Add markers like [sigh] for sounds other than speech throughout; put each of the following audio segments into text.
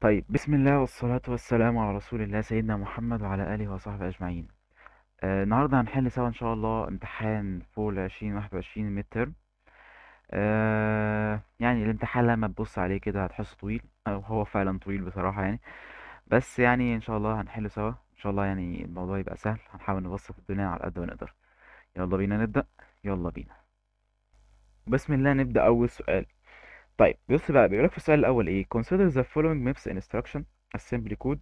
طيب بسم الله والصلاة والسلام على رسول الله سيدنا محمد وعلى آله وصحبه أجمعين آه النهاردة هنحل سوا إن شاء الله امتحان فول عشرين واحد وعشرين متر آه يعني الامتحان لما تبص عليه كده هتحسه طويل أو هو فعلا طويل بصراحة يعني بس يعني إن شاء الله هنحله سوا إن شاء الله يعني الموضوع يبقى سهل هنحاول نبسط الدنيا على قد ما نقدر يلا بينا نبدأ يلا بينا بسم الله نبدأ أول سؤال طيب بص بقى بيقول لك في السؤال الاول ايه consider the following maps instruction assembly code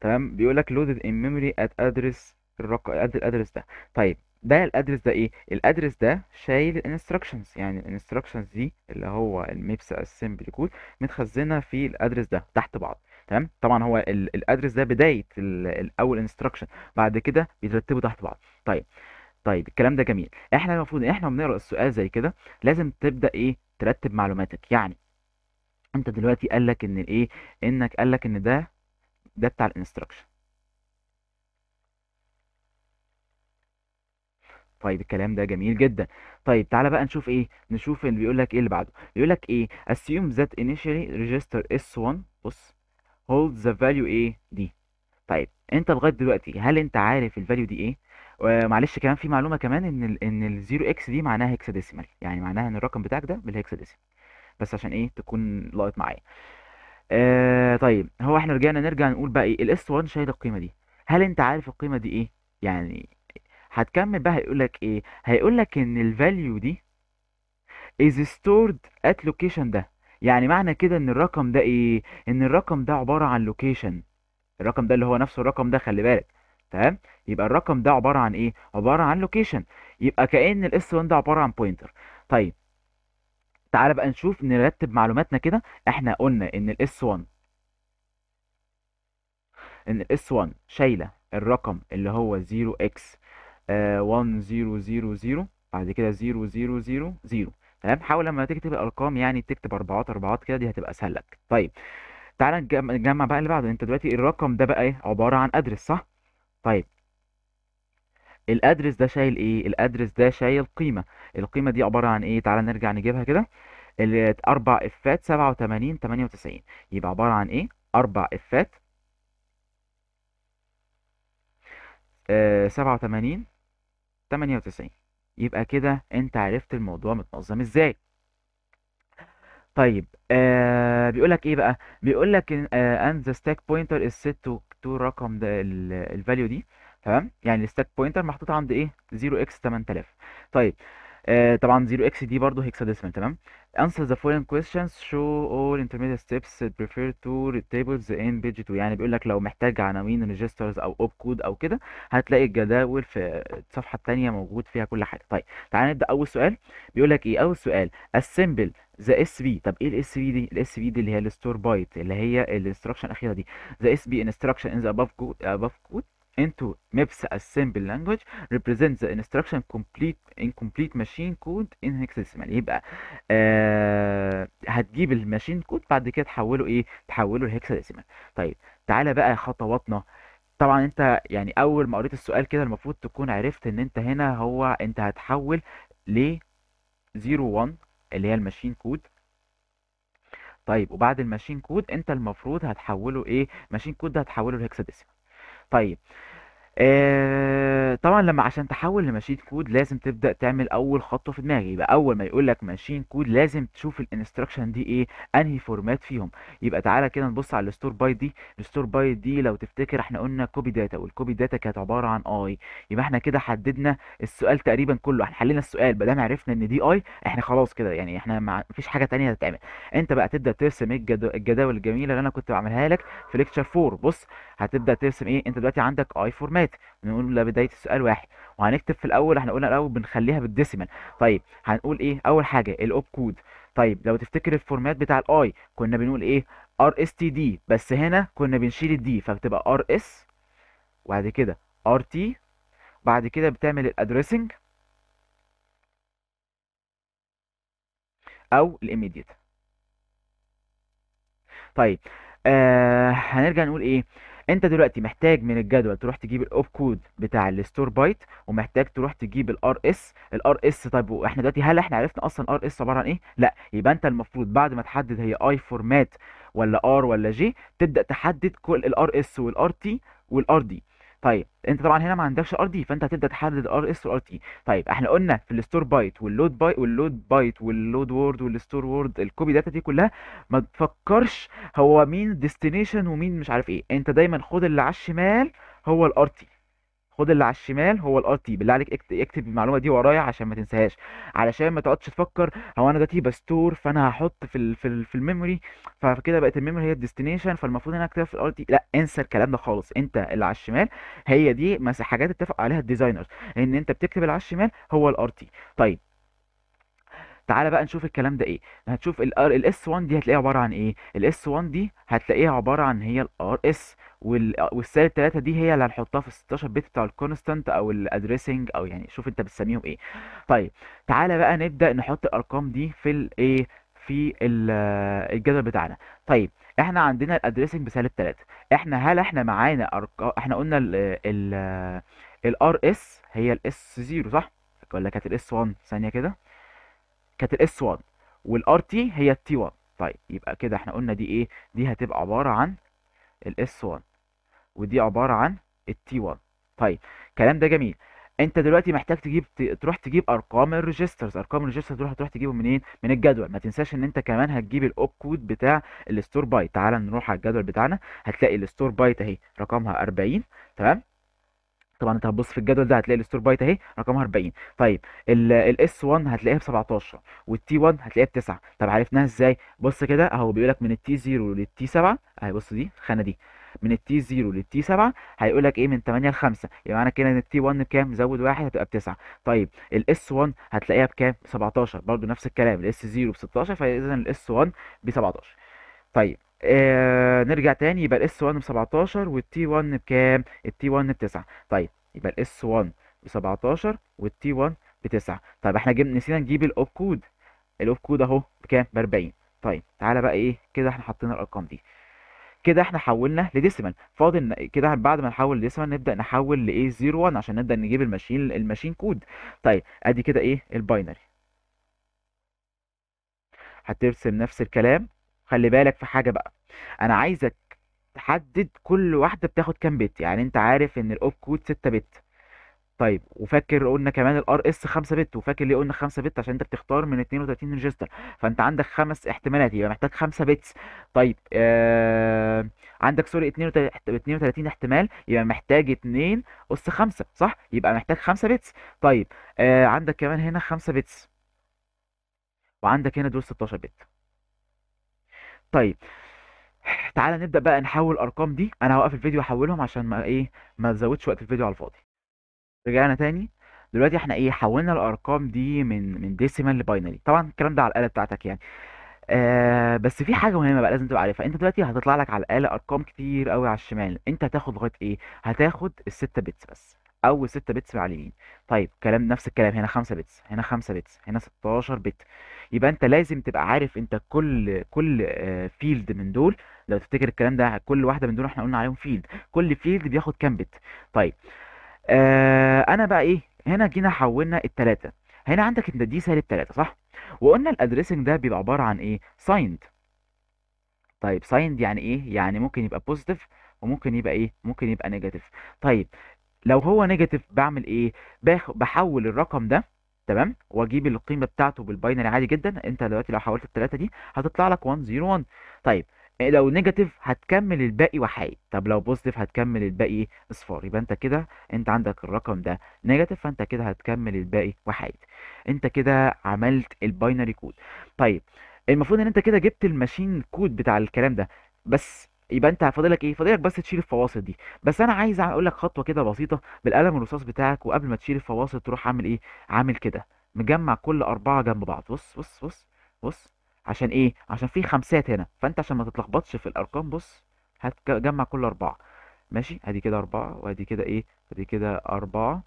تمام بيقول لك loaded in memory at address الرقم الادرس ده طيب ده الادرس ده ايه الادرس ده شايل الانستراكشنز يعني الانستراكشنز دي اللي هو الميبس اسمبلي كود متخزنه في الادرس ده تحت بعض تمام طبعا هو الادرس ده بدايه الاول انستراكشن بعد كده بيترتبوا تحت بعض طيب طيب الكلام ده جميل احنا المفروض احنا بنقرا السؤال زي كده لازم تبدا ايه ترتب معلوماتك يعني انت دلوقتي قال لك ان ايه انك قال لك ان ده ده بتاع الانستراكشن طيب الكلام ده جميل جدا طيب تعالى بقى نشوف ايه نشوف اللي بيقول لك ايه اللي بعده بيقول لك ايه assume that initially register s1 بص holds the value ايه دي طيب انت لغايه دلوقتي هل انت عارف الفاليو دي ايه ومعلش كمان في معلومه كمان ان ال ان 0 اكس دي معناها هكساديسيمال يعني معناها ان الرقم بتاعك ده بالهكساديسيمال بس عشان ايه تكون لقط معايا آه طيب هو احنا رجعنا نرجع نقول بقى ايه الاس 1 شايل القيمه دي هل انت عارف القيمه دي ايه يعني هتكمل بقى هيقول لك ايه هيقول لك ان الفاليو دي is stored at location ده يعني معنى كده ان الرقم ده ايه ان الرقم ده عباره عن لوكيشن الرقم ده اللي هو نفسه الرقم ده خلي بالك تمام يبقى الرقم ده عباره عن ايه عباره عن لوكيشن يبقى كأن الاس 1 ده عباره عن بوينتر طيب تعالى بقى نشوف نرتب معلوماتنا كده احنا قلنا ان الاس 1 ان الاس 1 شايله الرقم اللي هو 0x 1000 آه، بعد كده 0000 تمام حاول لما تكتب الارقام يعني تكتب اربعات اربعات كده دي هتبقى اسهل لك طيب تعالى نجمع بقى اللي بعده انت دلوقتي الرقم ده بقى ايه عباره عن ادرس صح طيب الادرس ده شايل ايه الادرس ده شايل قيمه القيمه دي عباره عن ايه تعالى نرجع نجيبها كده اربع افات 87 98 يبقى عباره عن ايه اربع افات آه، سبعة وتمانين تمانية وتسعين يبقى كده انت عرفت الموضوع متنظم ازاي طيب آه بيقول لك ايه بقى بيقول لك ان ذا ستاك بوينتر از set to تو الرقم ده الفاليو دي تمام يعني الستات بوينتر محطوطه عند ايه 0 اكس 8000 طيب آه طبعا 0 اكس دي برضه هيكساديسمال تمام answer the following questions show all intermediate steps prefer to tables in page 2 يعني بيقول لك لو محتاج عناوين ريجسترز او اوب كود او كده هتلاقي الجداول في الصفحه الثانيه موجود فيها كل حاجه طيب تعال نبدا اول سؤال بيقول لك ايه اول سؤال assemble ذا اس بي طب ايه الاس بي دي الاس بي دي اللي هي الستور بايت اللي هي الانستراكشن الاخيره دي ذا اس بي انستراكشن ان ذا اباف كود اباف كود into MIPS Assembly Language represents the instruction complete incomplete machine code in hexadecimal يعني يبقى آه هتجيب الماشين كود بعد كده تحوله ايه تحوله لهكساديسيمال طيب تعالى بقى خطواتنا طبعا انت يعني اول ما قريت السؤال كده المفروض تكون عرفت ان انت هنا هو انت هتحول ل 01 اللي هي الماشين كود طيب وبعد الماشين كود انت المفروض هتحوله ايه ماشين كود ده هتحوله لهكسا ديسيمال طيب آه طبعا لما عشان تحول لماشين كود لازم تبدا تعمل اول خطوه في دماغي يبقى اول ما يقول لك ماشين كود لازم تشوف الانستراكشن دي ايه انهي فورمات فيهم يبقى تعالى كده نبص على الستور باي دي الستور باي دي لو تفتكر احنا قلنا كوبي داتا والكوبي داتا كانت عباره عن اي يبقى احنا كده حددنا السؤال تقريبا كله احنا حلينا السؤال ما دام عرفنا ان دي اي احنا خلاص كده يعني احنا ما فيش حاجه ثانيه هتتعمل انت بقى تبدا ترسم إيه الجداول الجميله اللي انا كنت بعملها لك في ليكتشر 4 بص هتبدا ترسم ايه انت دلوقتي عندك اي فورمات علامات نقول بداية السؤال واحد وهنكتب في الاول احنا قلنا الاول بنخليها بالديسيمال طيب هنقول ايه اول حاجه الاوب كود طيب لو تفتكر الفورمات بتاع الاي كنا بنقول ايه ار اس تي دي بس هنا كنا بنشيل الدي فبتبقى ار اس وبعد كده ار تي بعد كده بتعمل الادريسنج او الاميديت طيب آه هنرجع نقول ايه انت دلوقتي محتاج من الجدول تروح تجيب الاوب كود بتاع الستور بايت ومحتاج تروح تجيب الار اس الار اس طيب واحنا دلوقتي هل احنا عرفنا اصلا ار اس عباره عن ايه لا يبقى انت المفروض بعد ما تحدد هي اي فورمات ولا ار ولا جي تبدا تحدد كل الار اس والار تي والار دي طيب انت طبعا هنا ما عندكش ار دي فانت هتبدا تحدد ار اس والار تي طيب احنا قلنا في الستور بايت واللود بايت واللود بايت واللود وورد والستور وورد الكوبي داتا دي كلها ما تفكرش هو مين ديستنيشن ومين مش عارف ايه انت دايما خد اللي على الشمال هو الار تي خد اللي على الشمال هو الار تي بالله عليك اكتب المعلومه دي ورايا عشان ما تنساهاش علشان ما تقعدش تفكر هو انا دلوقتي بستور فانا هحط في ال في, ال في الميموري فكده بقت الميموري هي الديستنيشن فالمفروض ان انا اكتبها في الار تي لا انسى الكلام ده خالص انت اللي على الشمال هي دي حاجات اتفق عليها الديزاينرز ان انت بتكتب اللي على الشمال هو الار تي طيب تعالى بقى نشوف الكلام ده ايه هتشوف الاس 1 دي هتلاقيها عباره عن ايه الاس 1 دي هتلاقيها عباره عن هي الار اس وال والسالب 3 دي هي اللي هنحطها في ال 16 بت بتاع الكونستانت او الادريسنج او يعني شوف انت بتسميهم ايه طيب تعالى بقى نبدا نحط الارقام دي في الايه في الجدول بتاعنا طيب احنا عندنا الادريسنج بسالب 3 احنا هل احنا معانا ارقام احنا قلنا ال ال الار اس هي الاس 0 صح ولا كانت الاس 1 ثانيه كده كانت الاس 1 والار تي هي التي 1 طيب يبقى كده احنا قلنا دي ايه دي هتبقى عباره عن الاس 1 ودي عباره عن التي 1 طيب الكلام ده جميل انت دلوقتي محتاج تجيب تروح تجيب ارقام الريجسترز ارقام الريجسترز تروح هتروح تجيبهم منين من الجدول ما تنساش ان انت كمان هتجيب الاوب كود بتاع الستور بايت تعال نروح على الجدول بتاعنا هتلاقي الستور بايت اهي رقمها 40 تمام طبعا انت هتبص في الجدول ده هتلاقي الستور بايت اهي رقمها 40 طيب الاس 1 هتلاقيها ب 17 والتي 1 هتلاقيها ب 9 طب عرفناها ازاي بص كده اهو بيقول لك من التي 0 للتي 7 اهي بص دي الخانه دي من التي 0 للتي 7 هيقول لك ايه من 8 ل 5 يبقى معنى كده ان التي 1 بكام زود واحد هتبقى ب 9 طيب الاس 1 هتلاقيها بكام 17 برضو نفس الكلام الاس 0 ب 16 فاذا الاس 1 ب 17 طيب آه نرجع تاني يبقى الاس 1 ب 17 والتي 1 بكام التي 1 ب 9 طيب يبقى الاس 1 ب 17 والتي 1 ب 9 طيب احنا جبنا نسينا نجيب الاوف كود الاوف كود اهو بكام ب 40 طيب تعالى بقى ايه كده احنا حطينا الارقام دي كده احنا حولنا لديسيمال فاضل كده بعد ما نحول لديسيمال نبدا نحول لايه 01 عشان نبدا نجيب الماشين الماشين كود طيب ادي كده ايه الباينري هترسم نفس الكلام خلي بالك في حاجه بقى انا عايزك تحدد كل واحده بتاخد كام بت يعني انت عارف ان الاوب كود 6 بت طيب وفاكر قلنا كمان الار اس 5 بت وفاكر ليه قلنا 5 بت عشان انت بتختار من 32 ريجستر فانت عندك خمس احتمالات يبقى محتاج 5 بتس طيب آه عندك سوري 32 احتمال يبقى محتاج 2 اس 5 صح يبقى محتاج 5 بتس طيب آه عندك كمان هنا 5 بتس وعندك هنا دول 16 بت طيب تعالى نبدا بقى نحول الارقام دي انا هوقف الفيديو احولهم عشان ما ايه ما تزودش وقت الفيديو على الفاضي رجعنا تاني دلوقتي احنا ايه حولنا الارقام دي من من ديسيمال لباينري طبعا الكلام ده على الاله بتاعتك يعني آه بس في حاجه مهمه بقى لازم تبقى عارفها انت دلوقتي هتطلع لك على الاله ارقام كتير قوي على الشمال انت هتاخد لغايه ايه هتاخد الستة بتس بس اول 6 بتس على اليمين طيب كلام نفس الكلام هنا 5 بتس هنا 5 بتس هنا 16 بت يبقى انت لازم تبقى عارف انت كل كل فيلد آه، من دول لو تفتكر الكلام ده كل واحده من دول احنا قلنا عليهم فيلد كل فيلد بياخد كام بت طيب آه انا بقى ايه هنا جينا حولنا التلاتة هنا عندك ان دي سالب تلاتة صح وقلنا الادريسنج ده بيبقى عبارة عن ايه سايند طيب سايند يعني ايه يعني ممكن يبقى بوزيتيف وممكن يبقى ايه ممكن يبقى نيجاتيف طيب لو هو نيجاتيف بعمل ايه بحول الرقم ده تمام واجيب القيمه بتاعته بالباينري عادي جدا انت دلوقتي لو حولت الثلاثه دي هتطلع لك 101 طيب إيه، لو نيجاتيف هتكمل الباقي وحيد طب لو بوزيتيف هتكمل الباقي اصفار يبقى انت كده انت عندك الرقم ده نيجاتيف فانت كده هتكمل الباقي وحيد انت كده عملت الباينري كود طيب المفروض ان انت كده جبت الماشين كود بتاع الكلام ده بس يبقى انت فاضلك ايه فاضلك بس تشيل الفواصل دي بس انا عايز اقول لك خطوه كده بسيطه بالقلم الرصاص بتاعك وقبل ما تشيل الفواصل تروح عامل ايه عامل كده مجمع كل اربعه جنب بعض بص بص بص بص عشان ايه عشان في خمسات هنا فانت عشان ما تتلخبطش في الارقام بص هتجمع كل اربعه ماشي ادي كده اربعه وادي كده ايه ادي كده اربعه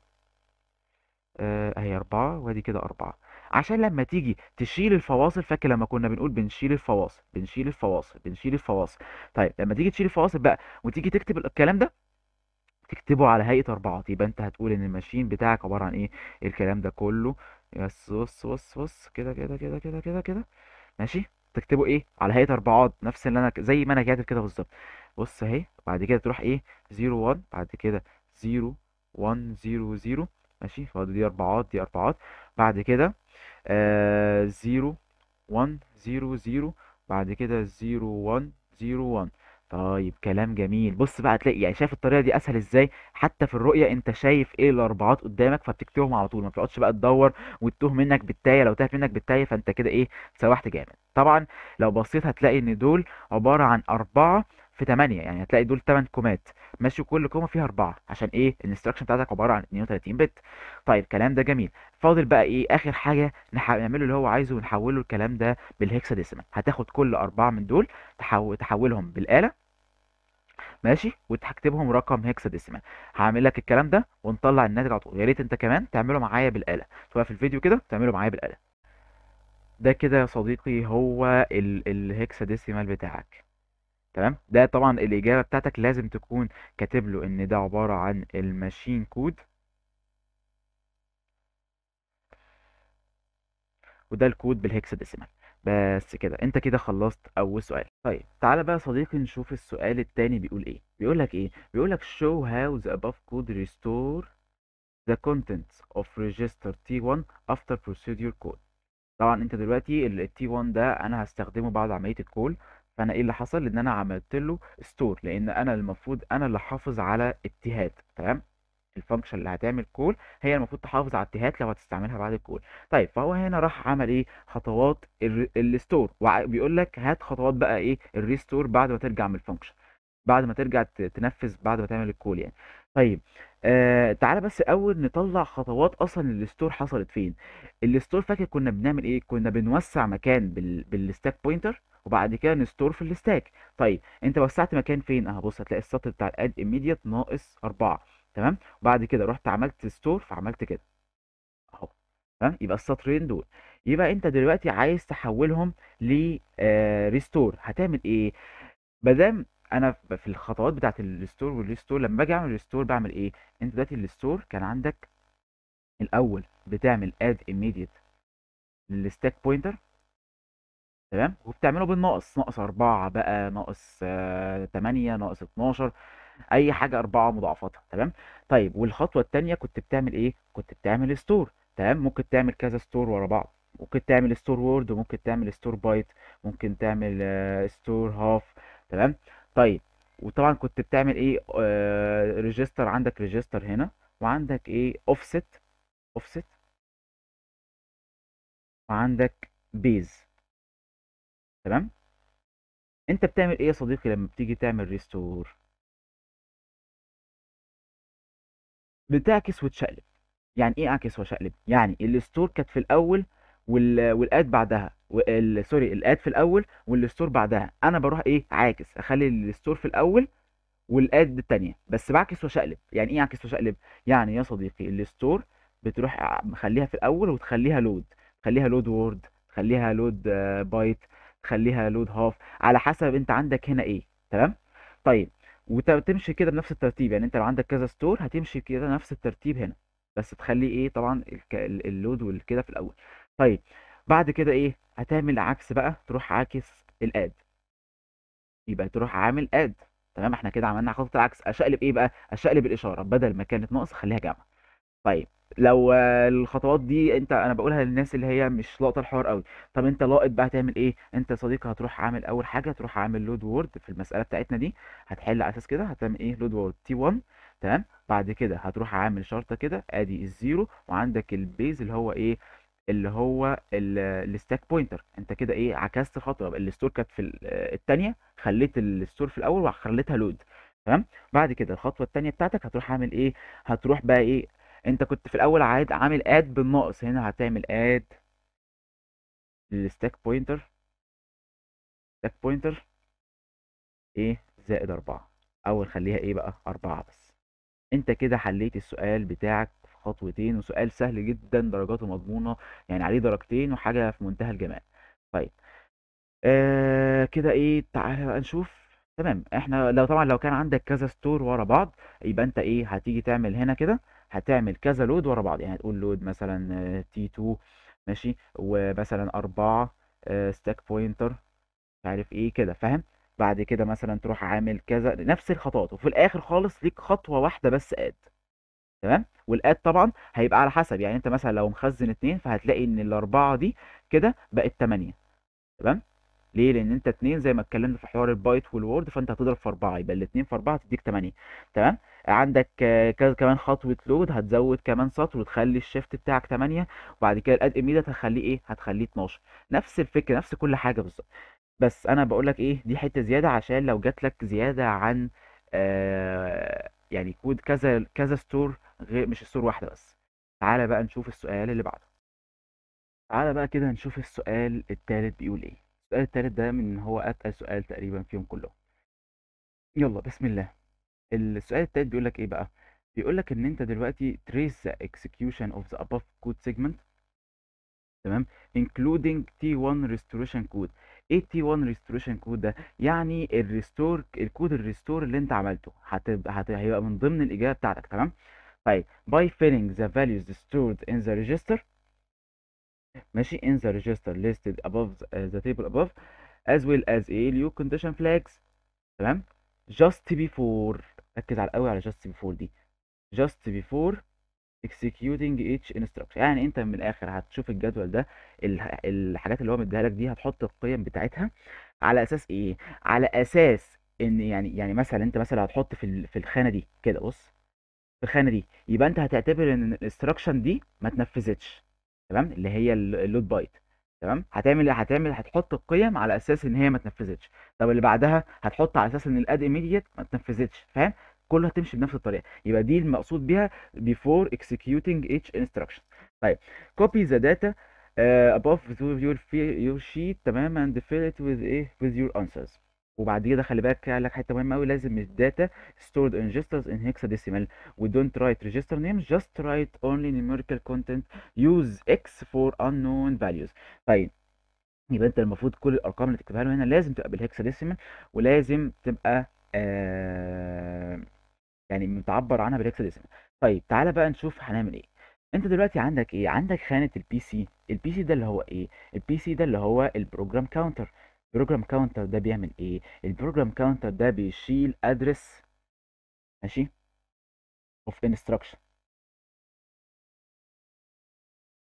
آه، اهي اربعه وادي كده اربعه عشان لما تيجي تشيل الفواصل فاكر لما كنا بنقول بنشيل الفواصل بنشيل الفواصل بنشيل الفواصل طيب لما تيجي تشيل الفواصل بقى وتيجي تكتب الكلام ده تكتبه على هيئه اربعات يبقى انت هتقول ان الماشين بتاعك عباره عن ايه الكلام ده كله بس بص بص بص كده كده كده كده كده كده ماشي تكتبه ايه على هيئه اربعات نفس اللي انا زي ما انا كاتب كده بالظبط بص اهي بعد كده تروح ايه 0 1 بعد كده 0 1 0 0 ماشي فاضي دي اربعات دي اربعات بعد كده آه 0 1 0 0 بعد كده 0 1 0 1 طيب كلام جميل بص بقى هتلاقي يعني شايف الطريقه دي اسهل ازاي حتى في الرؤيه انت شايف ايه الاربعات قدامك فبتكتبهم على طول ما تقعدش بقى تدور وتتوه منك بالتايه لو تاه منك بالتايه فانت كده ايه سوحت جامد طبعا لو بصيت هتلاقي ان دول عباره عن اربعه في 8 يعني هتلاقي دول 8 كومات ماشي كل كومه فيها اربعه عشان ايه الانستراكشن بتاعتك عباره عن 32 بت طيب الكلام ده جميل فاضل بقى ايه اخر حاجه نعمله اللي هو عايزه ونحوله الكلام ده بالهكساديسيمال هتاخد كل اربعه من دول تحولهم بالاله ماشي وتكتبهم رقم هكسا ديسيمال هعمل لك الكلام ده ونطلع الناتج على طول يا ريت انت كمان تعمله معايا بالاله سواء في الفيديو كده تعمله معايا بالاله ده كده يا صديقي هو الهكسا ديسيمال بتاعك تمام ده طبعا الاجابه بتاعتك لازم تكون كاتب له ان ده عباره عن الماشين كود وده الكود بالهكسا ديسيمال بس كده انت كده خلصت اول سؤال طيب تعالى بقى يا صديقي نشوف السؤال التاني بيقول ايه بيقول لك ايه بيقول لك show how the above code restore the contents of register T1 after procedure call طبعا انت دلوقتي ال T1 ده انا هستخدمه بعد عملية الكول فانا ايه اللي حصل ان انا عملت له ستور لان انا المفروض انا اللي حافظ على التهات تمام الفانكشن اللي هتعمل كول هي المفروض تحافظ على التهات لو هتستعملها بعد الكول طيب فهو هنا راح عمل ايه خطوات الريستور وبيقول لك هات خطوات بقى ايه الريستور بعد ما ترجع من الفانكشن بعد ما ترجع تنفذ بعد ما تعمل الكول يعني طيب آه تعالى بس اول نطلع خطوات اصلا الستور حصلت فين الستور فاكر كنا بنعمل ايه كنا بنوسع مكان بال... بالستاك بوينتر وبعد كده نستور في الستاك طيب انت وسعت مكان فين اهو بص هتلاقي السطر بتاع الاد ايميديت ناقص 4 تمام وبعد كده رحت عملت ستور فعملت كده اهو تمام يبقى السطرين دول يبقى انت دلوقتي عايز تحولهم ل ريستور آه، هتعمل ايه بدام انا في الخطوات بتاعت الستور والريستور لما باجي اعمل ريستور بعمل ايه انت دلوقتي الستور كان عندك الاول بتعمل اد ايميديت للستاك بوينتر تمام وبتعمله بالناقص ناقص 4 بقى ناقص 8 ناقص 12 اي حاجه اربعه مضاعفاتها تمام طيب والخطوه الثانيه كنت بتعمل ايه كنت بتعمل ستور تمام ممكن تعمل كذا ستور ورا بعض ممكن تعمل ستور وورد وممكن تعمل ستور بايت ممكن تعمل ستور هاف آه، تمام طيب وطبعا كنت بتعمل ايه ريجستر آه، عندك ريجستر هنا وعندك ايه اوفست اوفست وعندك بيز تمام انت بتعمل ايه يا صديقي لما بتيجي تعمل ريستور بتعكس وتشقلب يعني ايه اعكس واشقلب يعني الستور كانت في الاول والاد بعدها سوري الاد في الاول والستور بعدها انا بروح ايه عاكس اخلي الستور في الاول والاد الثانيه بس بعكس واشقلب يعني ايه اعكس واشقلب يعني يا صديقي الستور بتروح مخليها في الاول وتخليها لود تخليها لود وورد تخليها لود بايت تخليها لود هاف على حسب انت عندك هنا ايه تمام طيب وتمشي كده بنفس الترتيب يعني انت لو عندك كذا ستور هتمشي كده نفس الترتيب هنا بس تخلي ايه طبعا اللود والكده في الاول طيب بعد كده ايه هتعمل عكس بقى تروح عاكس الاد يبقى تروح عامل اد تمام احنا كده عملنا خطوه العكس اشقلب ايه بقى اشقلب الاشاره بدل ما كانت ناقص خليها جامعه طيب لو الخطوات دي انت انا بقولها للناس اللي هي مش لقطه الحوار قوي طب انت لاقط بقى هتعمل ايه انت صديقي هتروح عامل اول حاجه تروح عامل لود وورد في المساله بتاعتنا دي هتحل على اساس كده هتعمل ايه لود وورد تي 1 تمام بعد كده هتروح عامل شرطه كده ادي الزيرو وعندك البيز اللي هو ايه اللي هو الستاك بوينتر انت كده ايه عكست خطوه الستور كانت في الثانيه خليت الستور في الاول وخليتها لود تمام بعد كده الخطوه الثانيه بتاعتك هتروح عامل ايه هتروح بقى ايه انت كنت في الاول عاد عامل اد بالناقص هنا هتعمل اد للستاك بوينتر ستاك بوينتر ايه زائد أربعة او نخليها ايه بقى أربعة بس انت كده حليت السؤال بتاعك في خطوتين وسؤال سهل جدا درجاته مضمونة يعني عليه درجتين وحاجة في منتهى الجمال طيب آه كده ايه تعالى بقى نشوف تمام احنا لو طبعا لو كان عندك كذا ستور ورا بعض يبقى انت ايه هتيجي تعمل هنا كده هتعمل كذا لود ورا بعض يعني هتقول لود مثلا تي آه، 2 ماشي ومثلا 4 ستاك بوينتر مش عارف ايه كده فاهم بعد كده مثلا تروح عامل كذا نفس الخطوات وفي الاخر خالص ليك خطوه واحده بس اد تمام والاد طبعا هيبقى على حسب يعني انت مثلا لو مخزن اتنين فهتلاقي ان الاربعه دي كده بقت تمانية تمام ليه؟ لأن أنت اتنين زي ما اتكلمنا في حوار البايت والوورد فأنت هتضرب في أربعة يبقى الاتنين في أربعة تديك تمانية تمام؟ عندك كذا كمان خطوه لود هتزود كمان سطر وتخلي الشيفت بتاعك 8 وبعد كده الاد اميديت هتخليه ايه هتخليه 12 نفس الفكره نفس كل حاجه بالظبط بس انا بقول لك ايه دي حته زياده عشان لو جات لك زياده عن آه يعني كود كذا كذا ستور غير مش ستور واحده بس تعالى بقى نشوف السؤال اللي بعده تعالى بقى كده نشوف السؤال التالت بيقول ايه السؤال التالت ده من هو اتقل سؤال تقريبا فيهم كلهم يلا بسم الله السؤال التالت بيقول لك ايه بقى بيقول لك ان انت دلوقتي trace the execution of the above code segment تمام including T1 restoration code ايه T1 restoration code ده يعني الريستور الكود الريستور اللي انت عملته هتبقى هت... هيبقى من ضمن الاجابه بتاعتك تمام طيب by filling the values stored in the register ماشي in the register listed above the, the table above as well as a new condition flags تمام just before ركز على قوي على جاست بيفور دي جاست بيفور executing each instruction يعني انت من الاخر هتشوف الجدول ده الحاجات اللي هو مديها لك دي هتحط القيم بتاعتها على اساس ايه على اساس ان يعني يعني مثلا انت مثلا هتحط في في الخانه دي كده بص في الخانه دي يبقى انت هتعتبر ان الانستراكشن دي ما اتنفذتش تمام اللي هي اللود بايت تمام هتعمل إيه؟ هتعمل هتحط القيم على اساس ان هي ما تنفذتش طب اللي بعدها هتحط على اساس ان الاد ايميديت ما تنفذتش فاهم كلها هتمشي بنفس الطريقه يبقى دي المقصود بيها before executing each instruction طيب copy the data uh, above your, your sheet تمام and fill it with ايه with your answers وبعد كده خلي بالك قال لك حته مهمه قوي لازم الداتا stored in registers in hexadecimal we don't write register names just write only numerical content use x for unknown values طيب يبقى انت المفروض كل الارقام اللي تكتبها له هنا لازم تبقى ديسيمال ولازم تبقى آه يعني متعبر عنها ديسيمال طيب تعالى بقى نشوف هنعمل ايه انت دلوقتي عندك ايه عندك خانه البي سي البي سي ده اللي هو ايه البي سي ده اللي هو البروجرام كاونتر البروجرام كاونتر ده بيعمل ايه البروجرام كاونتر ده بيشيل ادرس ماشي اوف انستراكشن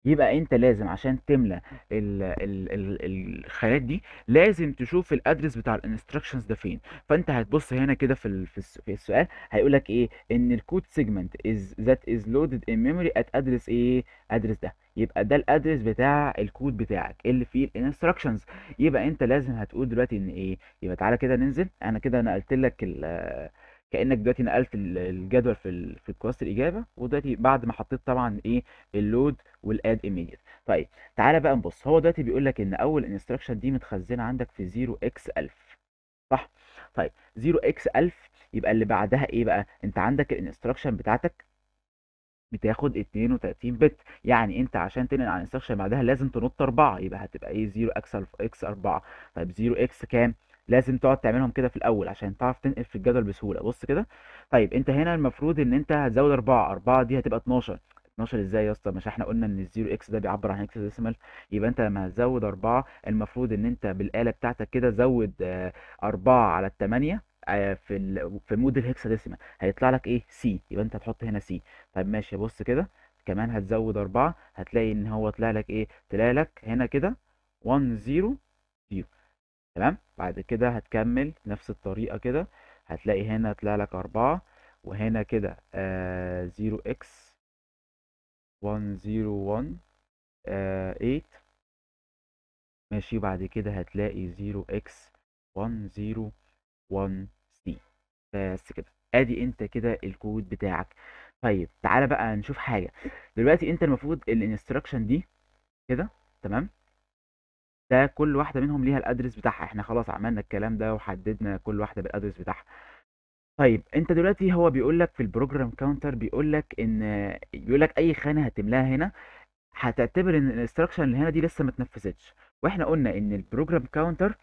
يبقى انت لازم عشان تملى ال الخانات دي لازم تشوف الادرس بتاع الانستراكشنز ده فين فانت هتبص هنا كده في في السؤال هيقول لك ايه ان الكود سيجمنت از ذات از لودد ان ميموري ات ادرس ايه ادرس ده يبقى ده الادرس بتاع الكود بتاعك اللي فيه الانستراكشنز يبقى انت لازم هتقول دلوقتي ان ايه يبقى تعالى كده ننزل انا كده نقلت لك ال كانك دلوقتي نقلت الجدول في في قياس الاجابه ودلوقتي بعد ما حطيت طبعا ايه اللود والاد ايميديت طيب تعالى بقى نبص هو دلوقتي بيقول لك ان اول انستراكشن دي متخزنه عندك في 0 x 1000 صح طيب 0 x 1000 يبقى اللي بعدها ايه بقى انت عندك الانستراكشن بتاعتك بتاخد 32 بت يعني انت عشان تنقل على الانستراكشن بعدها لازم تنط 4 يبقى هتبقى ايه 0 x 4 طيب 0 x كام لازم تقعد تعملهم كده في الاول عشان تعرف تنقل في الجدول بسهوله بص كده طيب انت هنا المفروض ان انت هتزود 4 4 دي هتبقى 12 12 ازاي يا اسطى مش احنا قلنا ان الزيرو اكس ده بيعبر عن اكس ديسيمال يبقى انت لما هتزود 4 المفروض ان انت بالاله بتاعتك كده زود 4 آه، على 8 آه، في في مود ديسيمال هيطلع لك ايه سي يبقى انت هتحط هنا سي طيب ماشي بص كده كمان هتزود أربعة هتلاقي ان هو طلع لك ايه طلع لك هنا كده 1 0 0 تمام بعد كده هتكمل نفس الطريقة كده هتلاقي هنا طلع لك أربعة وهنا كده آه، زيرو إكس ون زيرو ون آه، ايت ماشي بعد كده هتلاقي زيرو إكس ون زيرو ون سي بس كده ادي انت كده الكود بتاعك طيب تعالى بقى نشوف حاجه دلوقتي انت المفروض الانستراكشن دي كده تمام ده كل واحدة منهم ليها الأدرس بتاعها، إحنا خلاص عملنا الكلام ده وحددنا كل واحدة بالأدرس بتاعها. طيب أنت دلوقتي هو بيقول لك في البروجرام counter بيقول لك إن بيقول لك أي خانة هتملاها هنا هتعتبر إن الانستراكشن اللي هنا دي لسه ما اتنفذتش، وإحنا قلنا إن البروجرام counter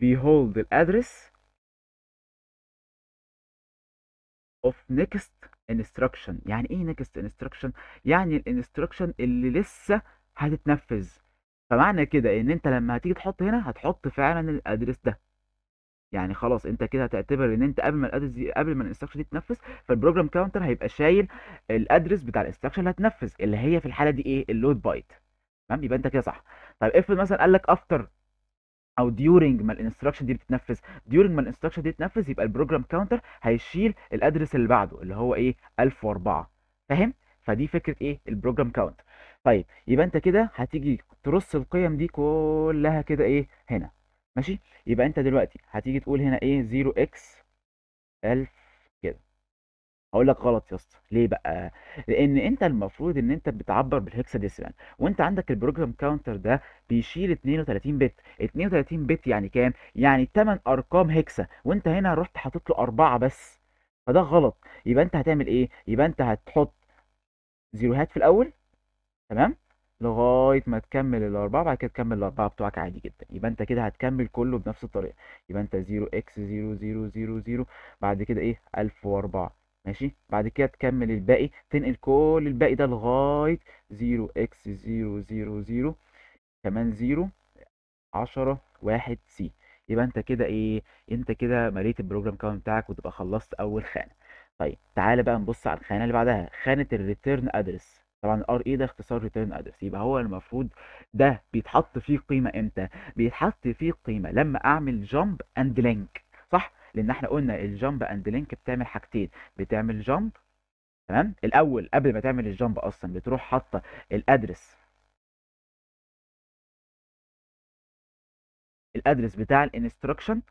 بيهولد الأدرس of next instruction يعني إيه next instruction؟ يعني الانستراكشن اللي لسه هتتنفذ. فمعنى كده ان انت لما هتيجي تحط هنا هتحط فعلا الادرس ده يعني خلاص انت كده هتعتبر ان انت قبل ما الادرس دي قبل ما الانستراكشن دي تنفذ فالبروجرام كاونتر هيبقى شايل الادرس بتاع الانستراكشن اللي هتنفذ اللي هي في الحاله دي ايه اللود بايت تمام يبقى انت كده صح طب افرض مثلا قال لك افتر او ديورنج ما الانستراكشن دي بتتنفذ ديورنج ما الانستراكشن دي تنفذ يبقى البروجرام كاونتر هيشيل الادرس اللي بعده اللي هو ايه 1004 فاهم فدي فكره ايه البروجرام كاونتر طيب يبقى انت كده هتيجي ترص القيم دي كلها كده ايه هنا ماشي يبقى انت دلوقتي هتيجي تقول هنا ايه 0 اكس 1000 كده هقول لك غلط يا اسطى ليه بقى لان انت المفروض ان انت بتعبر بالهكساديسيمال وانت عندك البروجرام كاونتر ده بيشيل 32 بت 32 بت يعني كام يعني 8 ارقام هكسا وانت هنا رحت حاطط له 4 بس فده غلط يبقى انت هتعمل ايه يبقى انت هتحط زيروهات في الاول تمام لغايه ما تكمل الاربعه بعد كده تكمل الاربعه بتوعك عادي جدا يبقى انت كده هتكمل كله بنفس الطريقه يبقى انت 0 x 0 0 0 0 بعد كده ايه 1004 ماشي بعد كده تكمل الباقي تنقل كل الباقي ده لغايه 0 x 0 0 0 كمان 0 10 1 سي يبقى انت كده ايه انت كده مليت البروجرام كاونت بتاعك وتبقى خلصت اول خانه طيب تعالى بقى نبص على الخانه اللي بعدها خانه الريتيرن ادرس طبعا الار اي e ده اختصار ريتيرن ادرس يبقى هو المفروض ده بيتحط فيه قيمه امتى بيتحط فيه قيمه لما اعمل جامب اند لينك صح لان احنا قلنا الجامب اند لينك بتعمل حاجتين بتعمل جامب تمام الاول قبل ما تعمل الجامب اصلا بتروح حاطه الادرس الادرس بتاع الانستراكشن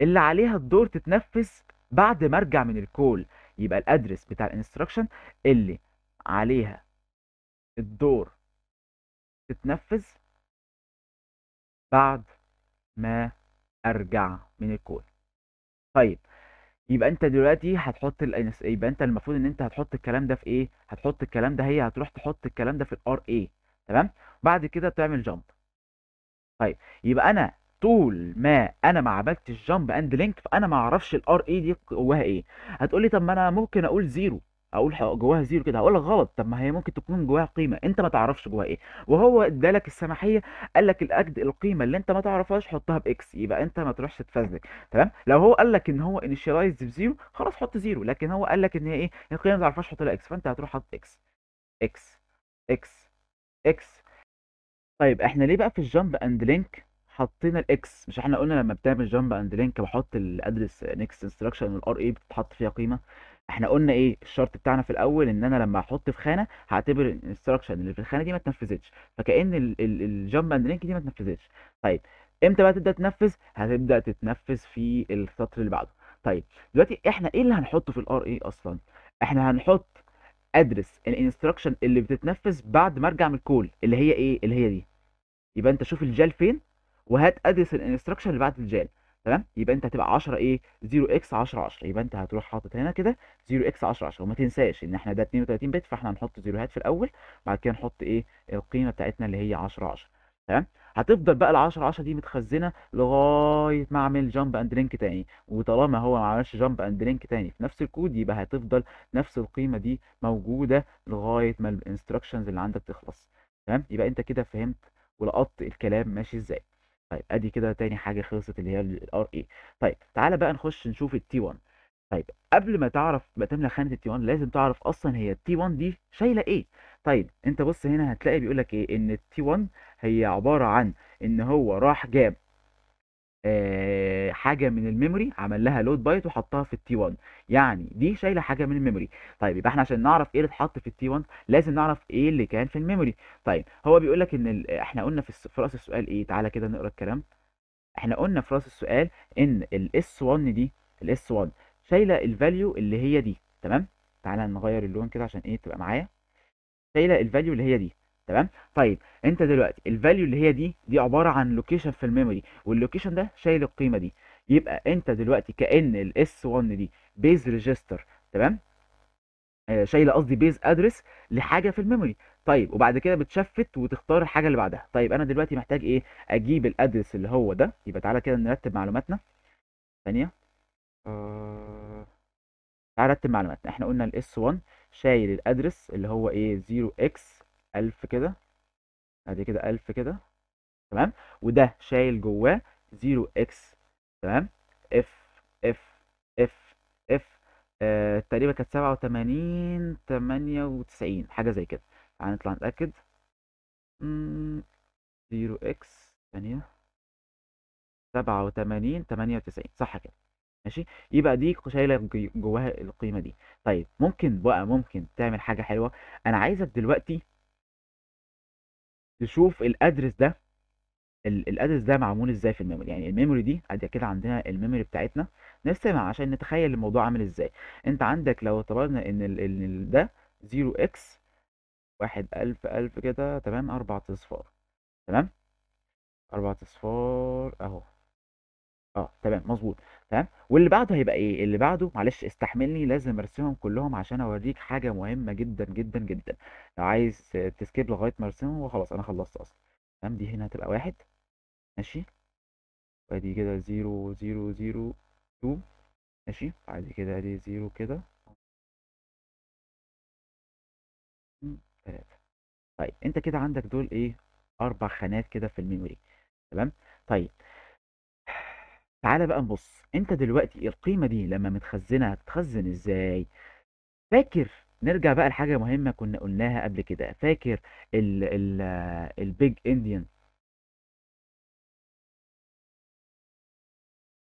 اللي عليها الدور تتنفذ بعد ما ارجع من الكول يبقى الادرس بتاع الانستراكشن اللي عليها الدور تتنفذ بعد ما ارجع من الكون طيب يبقى انت دلوقتي هتحط ال... يبقى انت المفروض ان انت هتحط الكلام ده في ايه هتحط الكلام ده هي هتروح تحط الكلام ده في الار اي تمام بعد كده تعمل جامب طيب يبقى انا طول ما انا ما عملتش جامب اند لينك فانا ما اعرفش الار اي دي جواها ايه هتقول لي طب ما انا ممكن اقول زيرو اقول جواها زيرو كده هقول لك غلط طب ما هي ممكن تكون جواها قيمه انت ما تعرفش جواها ايه وهو ادالك السماحيه قال لك الاجد القيمه اللي انت ما تعرفهاش حطها باكس يبقى انت ما تروحش تتفزلك تمام لو هو قال لك ان هو انيشاليز بزيرو خلاص حط زيرو لكن هو قال لك ان هي ايه القيمه ما تعرفهاش حط لها اكس فانت هتروح حاطط اكس اكس اكس اكس طيب احنا ليه بقى في الجامب اند لينك حطينا الاكس مش احنا قلنا لما بتعمل جامب اند لينك بحط الادرس نيكست انستراكشن والار اي بتتحط فيها قيمه احنا قلنا ايه الشرط بتاعنا في الاول ان انا لما احط في خانه هعتبر الانستراكشن اللي في الخانه دي ما اتنفذتش فكان الجامب اند لينك دي ما اتنفذتش طيب امتى بقى تبدا تنفذ هتبدا تتنفذ في السطر اللي بعده طيب دلوقتي احنا ايه اللي هنحطه في الار اي اصلا احنا هنحط ادرس الانستراكشن اللي بتتنفذ بعد ما ارجع من الكول اللي هي ايه اللي هي دي يبقى انت شوف الجال فين وهات ادرس الانستراكشن اللي بعد الجال تمام يبقى انت هتبقى 10 ايه 0 اكس 10 10 يبقى انت هتروح حاطط هنا كده 0 اكس 10 10 وما تنساش ان احنا ده 32 بت فاحنا هنحط زيروهات في الاول بعد كده نحط ايه القيمه بتاعتنا اللي هي 10 10 تمام هتفضل بقى ال 10 10 دي متخزنه لغايه ما اعمل جامب اند لينك تاني وطالما هو ما عملش جامب اند لينك تاني في نفس الكود يبقى هتفضل نفس القيمه دي موجوده لغايه ما الانستراكشنز اللي عندك تخلص تمام يبقى انت كده فهمت ولقطت الكلام ماشي ازاي طيب ادي كده تاني حاجه خلصت اللي هي الار اي طيب تعالى بقى نخش نشوف التي 1 طيب قبل ما تعرف ما تملى خانه التي 1 لازم تعرف اصلا هي التي 1 دي شايله ايه طيب انت بص هنا هتلاقي بيقول لك ايه ان التي 1 هي عباره عن ان هو راح جاب آه، حاجه من الميموري عمل لها لود بايت وحطها في التي 1 يعني دي شايله حاجه من الميموري طيب يبقى احنا عشان نعرف ايه اللي اتحط في التي 1 لازم نعرف ايه اللي كان في الميموري طيب هو بيقول لك ان ال... احنا قلنا في, في راس السؤال ايه تعالى كده نقرا الكلام احنا قلنا في راس السؤال ان الاس 1 دي الاس 1 شايله الفاليو اللي هي دي تمام تعالى نغير اللون كده عشان ايه تبقى معايا شايله الفاليو اللي هي دي تمام طيب انت دلوقتي الفاليو اللي هي دي دي عباره عن لوكيشن في الميموري واللوكيشن ده شايل القيمه دي يبقى انت دلوقتي كان الاس 1 دي بيز ريجستر تمام آه، شايله قصدي بيز ادرس لحاجه في الميموري طيب وبعد كده بتشفت وتختار الحاجه اللي بعدها طيب انا دلوقتي محتاج ايه اجيب الادرس اللي هو ده يبقى تعالى كده نرتب معلوماتنا ثانيه آه، تعالى نرتب معلوماتنا احنا قلنا الاس 1 شايل الادرس اللي هو ايه 0x 1000 كده ادي كده 1000 كده تمام وده شايل جواه 0x تمام اف اف اف اف آه تقريبا كانت 87 98 حاجه زي كده هنطلع نتاكد 0x ثانيه 87 98 صح كده ماشي يبقى دي شايله جواها القيمه دي طيب ممكن بقى ممكن تعمل حاجه حلوه انا عايزك دلوقتي تشوف الادرس ده الادرس ده معمول ازاي في الميموري يعني الميموري دي ادي كده عندنا الميموري بتاعتنا نرسم عشان نتخيل الموضوع عامل ازاي انت عندك لو اعتبرنا ان ال ال ده 0x واحد ألف ألف كده تمام أربعة أصفار تمام أربعة أصفار أهو اه تمام مظبوط تمام واللي بعده هيبقى ايه اللي بعده معلش استحملني لازم ارسمهم كلهم عشان اوريك حاجه مهمه جدا جدا جدا لو عايز تسكيب لغايه ما ارسمهم وخلاص انا خلصت اصلا تمام دي هنا هتبقى واحد ماشي وادي كده زيرو زيرو زيرو تو ماشي بعد كده ادي زيرو كده تلاتة طيب انت كده عندك دول ايه اربع خانات كده في الميموري تمام طيب تعالى بقى نبص انت دلوقتي القيمه دي لما متخزنه هتتخزن ازاي فاكر نرجع بقى لحاجه مهمه كنا قلناها قبل كده فاكر ال ال البيج انديان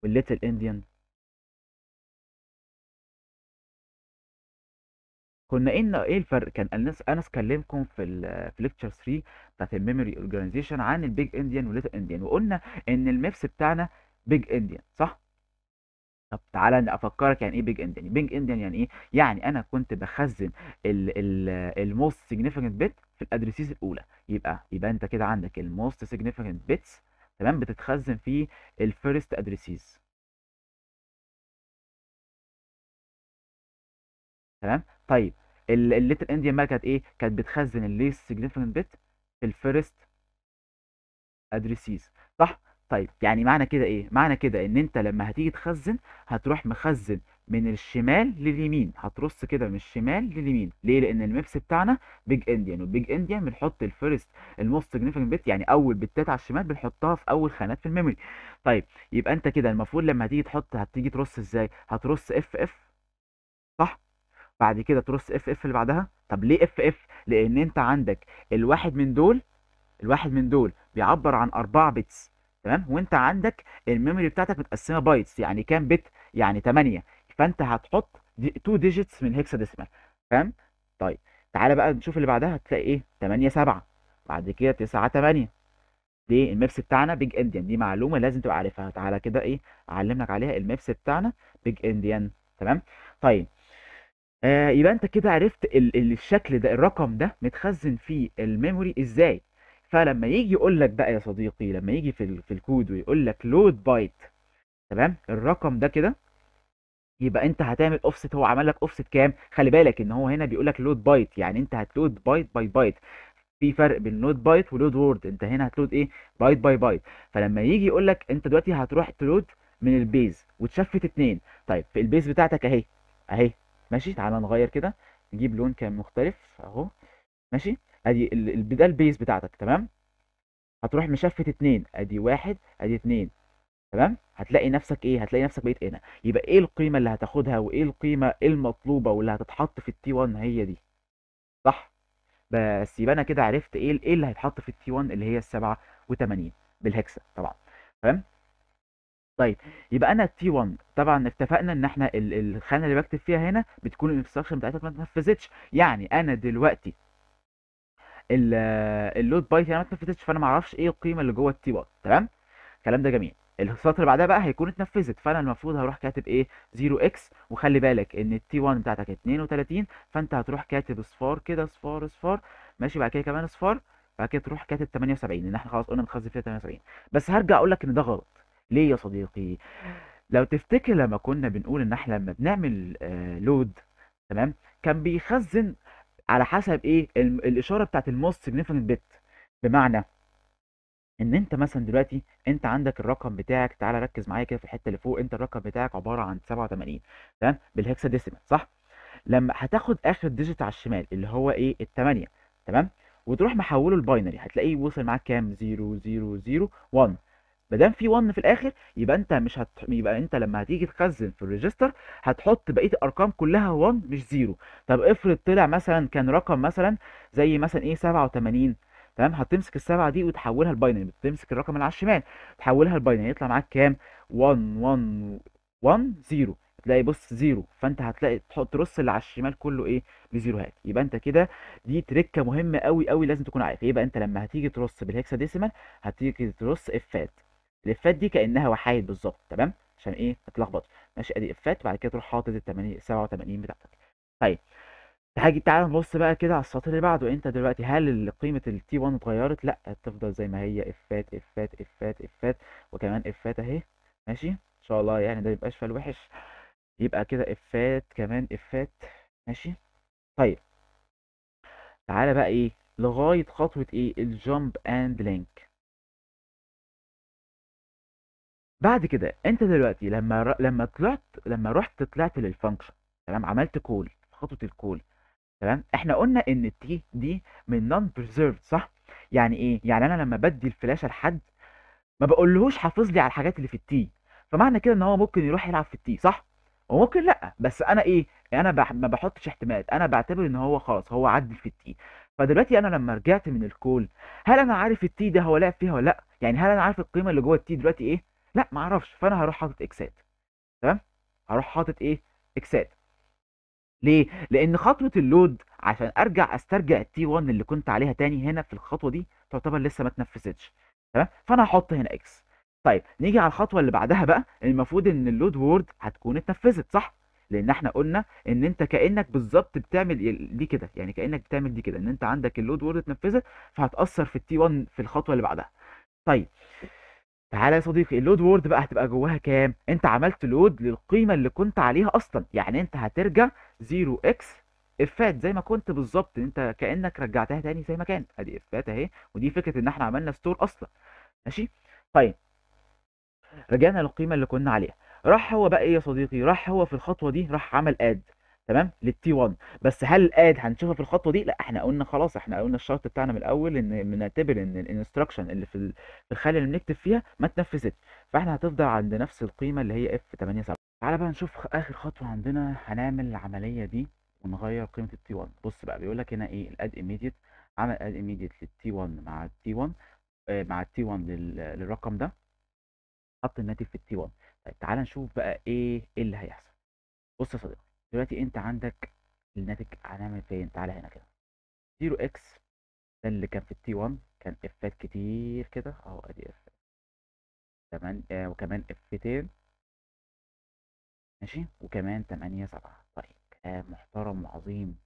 والليتل انديان كنا قلنا ايه الفرق كان انس انس كلمكم في في ليكتشر 3 بتاعت الميموري اورجانيزيشن عن البيج انديان والليتل انديان وقلنا ان الميبس بتاعنا بيج انديان صح طب تعالى افكرك يعني ايه بيج انديان بيج انديان يعني ايه يعني انا كنت بخزن الموست سيجنيفيكانت بت في الادريسيز الاولى يبقى يبقى انت كده عندك الموست سيجنيفيكانت بيتس تمام بتتخزن في الفيرست ادريسيز تمام طيب الليتل انديان بقى كانت ايه كانت بتخزن الليست سيجنيفيكانت بت في الفيرست ادريسيز صح طيب يعني معنى كده ايه معنى كده ان انت لما هتيجي تخزن هتروح مخزن من الشمال لليمين هترص كده من الشمال لليمين ليه لان الميبس بتاعنا بيج انديان والبيج انديان بنحط الفيرست الموست سيجنيفيكانت بت يعني اول بتات على الشمال بنحطها في اول خانات في الميموري طيب يبقى انت كده المفروض لما هتيجي تحط هتيجي ترص ازاي هترص اف اف صح بعد كده ترص اف اف اللي بعدها طب ليه اف اف لان انت عندك الواحد من دول الواحد من دول بيعبر عن اربعه بتس تمام وانت عندك الميموري بتاعتك متقسمه بايتس يعني كام بت يعني 8 فانت هتحط 2 ديجيتس من هيكسا ديسيمال تمام طيب تعالى بقى نشوف اللي بعدها هتلاقي ايه 8 7 بعد كده 9 8 دي الميبس بتاعنا بيج انديان دي معلومه لازم تبقى عارفها تعالى كده ايه اعلم لك عليها الميبس بتاعنا بيج انديان تمام طيب آه يبقى انت كده عرفت ال ال الشكل ده الرقم ده متخزن في الميموري ازاي فلما يجي يقول لك بقى يا صديقي لما يجي في في الكود ويقول لك لود بايت تمام الرقم ده كده يبقى انت هتعمل اوفست هو عمل لك اوفست كام خلي بالك ان هو هنا بيقول لك لود بايت يعني انت هتلود بايت باي بايت في فرق بين لود بايت ولود وورد انت هنا هتلود ايه بايت باي بايت فلما يجي يقول لك انت دلوقتي هتروح تلود من البيز وتشفت اتنين طيب في البيز بتاعتك اهي اهي ماشي تعالى نغير كده نجيب لون كان مختلف اهو ماشي ادي ده البيز بتاعتك تمام هتروح مشفت اتنين ادي واحد ادي اتنين تمام هتلاقي نفسك ايه هتلاقي نفسك بقيت هنا يبقى ايه القيمه اللي هتاخدها وايه القيمه المطلوبه واللي هتتحط في التي 1 هي دي صح بس يبقى انا كده عرفت ايه ايه اللي هيتحط في التي 1 اللي هي ال 87 بالهكسا طبعا تمام طيب يبقى انا التي 1 طبعا اتفقنا ان احنا الخانه اللي بكتب فيها هنا بتكون الانستراكشن بتاعتها ما اتنفذتش يعني انا دلوقتي اللود بايت يعني ما اتنفذتش فانا ما اعرفش ايه القيمه اللي جوه التي بات تمام الكلام ده جميل السطر اللي بعدها بقى هيكون اتنفذت فانا المفروض هروح كاتب ايه 0 اكس وخلي بالك ان التي 1 بتاعتك 32 فانت هتروح كاتب اصفار كده اصفار اصفار ماشي بعد كده كمان اصفار بعد كده تروح كاتب 78 لان احنا خلاص قلنا متخزن فيها 78 بس هرجع اقول لك ان ده غلط ليه يا صديقي لو تفتكر لما كنا بنقول ان احنا لما بنعمل آه لود تمام كان بيخزن على حسب ايه الاشاره بتاعت الموست سيجنيفيكانت بت بمعنى ان انت مثلا دلوقتي انت عندك الرقم بتاعك تعالى ركز معايا كده في الحته اللي فوق انت الرقم بتاعك عباره عن 87 تمام بالهكسا ديسيمال صح لما هتاخد اخر ديجيت على الشمال اللي هو ايه الثمانيه تمام وتروح محوله الباينري هتلاقيه وصل معاك كام 0 0 0 1 ما دام في 1 في الاخر يبقى انت مش هت... يبقى انت لما هتيجي تخزن في الريجستر هتحط بقيه الارقام كلها 1 مش 0 طب افرض طلع مثلا كان رقم مثلا زي مثلا ايه 87 تمام هتمسك السبعه دي وتحولها لباينري بتمسك الرقم اللي على الشمال تحولها لباينري يطلع معاك كام 1 1 1 0 تلاقي بص زيرو فانت هتلاقي تحط ترص اللي على الشمال كله ايه بزيروهات يبقى انت كده دي تركه مهمه قوي قوي لازم تكون عارف يبقى انت لما هتيجي ترص بالهكسا ديسيمال هتيجي ترص افات الافات دي كانها وحايد بالظبط تمام عشان ايه هتلخبط ماشي ادي افات وبعد كده تروح حاطط ال 87 بتاعتك طيب هاجي تعالى نبص بقى كده على السطر اللي بعده انت دلوقتي هل قيمه التي 1 اتغيرت لا تفضل زي ما هي افات افات افات افات وكمان افات اهي ماشي ان شاء الله يعني ده يبقاش فال وحش يبقى كده افات كمان افات ماشي طيب تعالى بقى ايه لغايه خطوه ايه الجامب اند لينك بعد كده انت دلوقتي لما ر... لما طلعت لما رحت طلعت للفانكشن تمام عملت كول خطوه الكول تمام احنا قلنا ان التي دي من نون بريزيرفد صح يعني ايه يعني انا لما بدي الفلاشه لحد ما بقولهوش حافظ لي على الحاجات اللي في التي فمعنى كده ان هو ممكن يروح يلعب في التي صح وممكن لا بس انا ايه انا بح ما بحطش احتمالات انا بعتبر ان هو خلاص هو عدى في التي فدلوقتي انا لما رجعت من الكول هل انا عارف التي ده هو لعب فيها ولا لا يعني هل انا عارف القيمه اللي جوه التي دلوقتي ايه لا ما اعرفش فانا هروح حاطط اكسات تمام هروح حاطط ايه اكسات ليه لان خطوه اللود عشان ارجع استرجع التي 1 اللي كنت عليها تاني هنا في الخطوه دي تعتبر لسه ما اتنفذتش تمام فانا هحط هنا اكس طيب نيجي على الخطوه اللي بعدها بقى المفروض ان اللود وورد هتكون اتنفذت صح لان احنا قلنا ان انت كانك بالظبط بتعمل دي كده يعني كانك بتعمل دي كده ان انت عندك اللود وورد اتنفذت فهتاثر في التي 1 في الخطوه اللي بعدها طيب تعالى يا صديقي اللود وورد بقى هتبقى جواها كام انت عملت لود للقيمه اللي كنت عليها اصلا يعني انت هترجع 0x افات زي ما كنت بالظبط انت كانك رجعتها تاني زي ما كانت ادي افات اهي ودي فكره ان احنا عملنا ستور اصلا ماشي طيب رجعنا للقيمه اللي كنا عليها راح هو بقى ايه يا صديقي راح هو في الخطوه دي راح عمل اد تمام للتي 1 بس هل الاد هنشوفها في الخطوه دي لا احنا قلنا خلاص احنا قلنا الشرط بتاعنا من الاول ان بنعتبر ان الانستراكشن اللي في في الخانه اللي بنكتب فيها ما اتنفذتش فاحنا هتفضل عند نفس القيمه اللي هي اف 8 7 تعالى بقى نشوف اخر خطوه عندنا هنعمل العمليه دي ونغير قيمه التي 1 بص بقى بيقول لك هنا ايه الاد ايميديت عمل اد ايميديت للتي 1 مع التي 1 آه، مع التي 1 للرقم ده حط الناتج في التي 1 طيب تعالى نشوف بقى ايه اللي هيحصل بص يا صديقي دلوقتي انت عندك الناتج هنعمل فين تعالى هنا كده 0 اكس ده اللي كان في التي 1 كان افات كتير كده اهو ادي اف تمام آه وكمان افتين ماشي وكمان 8 7 طيب كلام محترم وعظيم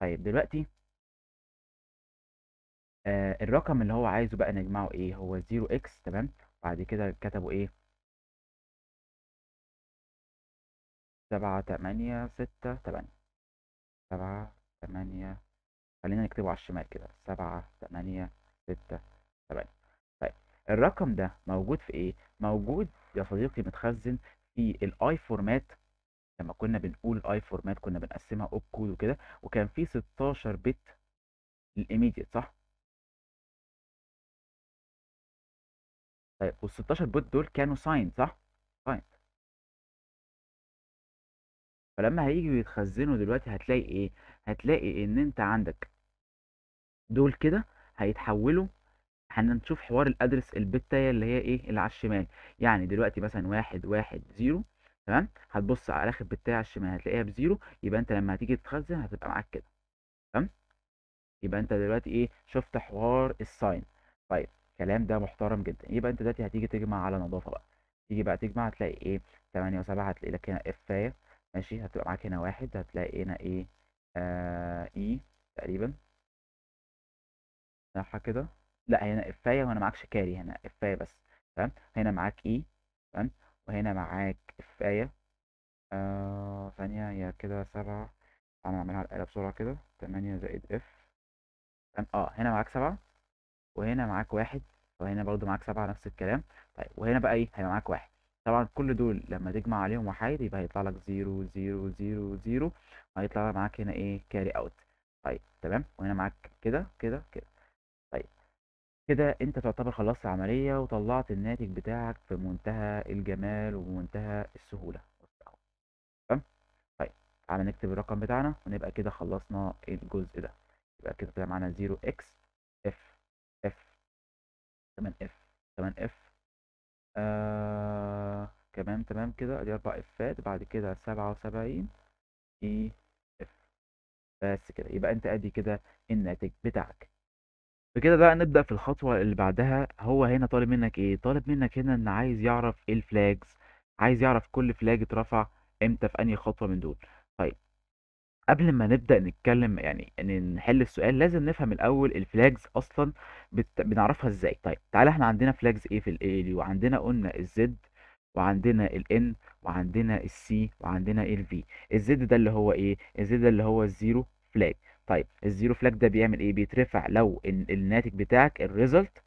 طيب دلوقتي آه الرقم اللي هو عايزه بقى نجمعه ايه هو 0 اكس تمام بعد كده كتبوا ايه سبعة تمانية ستة تمانية سبعة تمانية خلينا نكتبه على الشمال كده سبعة تمانية ستة تمانية طيب الرقم ده موجود في ايه؟ موجود يا صديقي متخزن في الاي فورمات لما كنا بنقول اي فورمات كنا بنقسمها اوب كود وكده وكان في 16 بت للايميديت صح؟ طيب وال 16 بت دول كانوا ساين صح؟ ساين فلما هيجوا يتخزنوا دلوقتي هتلاقي ايه هتلاقي ان انت عندك دول كده هيتحولوا هنشوف حوار الادرس البتاية اللي هي ايه اللي على الشمال يعني دلوقتي مثلا واحد واحد زيرو تمام هتبص على اخر بتاية على الشمال هتلاقيها بزيرو يبقى انت لما هتيجي تتخزن هتبقى معاك كده تمام يبقى انت دلوقتي ايه شفت حوار الساين طيب الكلام ده محترم جدا يبقى انت دلوقتي هتيجي تجمع على نظافه بقى تيجي بقى تجمع هتلاقي ايه 8 و7 هتلاقي لك هنا اف ماشي هتبقى معاك هنا واحد هتلاقي هنا ايه آه اي e تقريبا صح كده لا هنا افايه وانا معاكش كاري هنا افايه بس تمام هنا معاك اي e، تمام وهنا معاك افايه آه ثانيه هي كده سبعة انا اعملها على الاله بسرعه كده تمانية زائد اف تمام اه هنا معاك سبعة وهنا معاك واحد وهنا برضو معاك سبعة نفس الكلام طيب وهنا بقى ايه هيبقى معاك واحد طبعا كل دول لما تجمع عليهم وحايد يبقى هيطلع لك زيرو زيرو زيرو زيرو وهيطلع معاك هنا ايه كاري اوت طيب تمام وهنا معاك كده كده كده طيب كده انت تعتبر خلصت العملية وطلعت الناتج بتاعك في منتهى الجمال ومنتهى السهولة تمام طيب تعالى نكتب الرقم بتاعنا ونبقى كده خلصنا الجزء ده يبقى كده طلع معانا 0 x f f 8 f 8 f كمان آه، تمام كده ادي اربع افات بعد كده سبعة وسبعين اي اف بس كده يبقى انت ادي كده الناتج بتاعك بكده بقى نبدأ في الخطوة اللي بعدها هو هنا طالب منك ايه طالب منك هنا ان عايز يعرف ايه الفلاجز عايز يعرف كل فلاج اترفع امتى في انهي خطوة من دول طيب قبل ما نبدأ نتكلم يعني إن نحل السؤال لازم نفهم الأول الفلاجز أصلا بت... بنعرفها إزاي طيب تعالى إحنا عندنا فلاجز إيه في الاي ALU وعندنا قلنا الزد وعندنا الان N وعندنا السي C وعندنا ال V الزد ده اللي هو إيه الزد ده اللي هو الزيرو فلاج طيب الزيرو فلاج ده بيعمل إيه بيترفع لو الناتج بتاعك الريزلت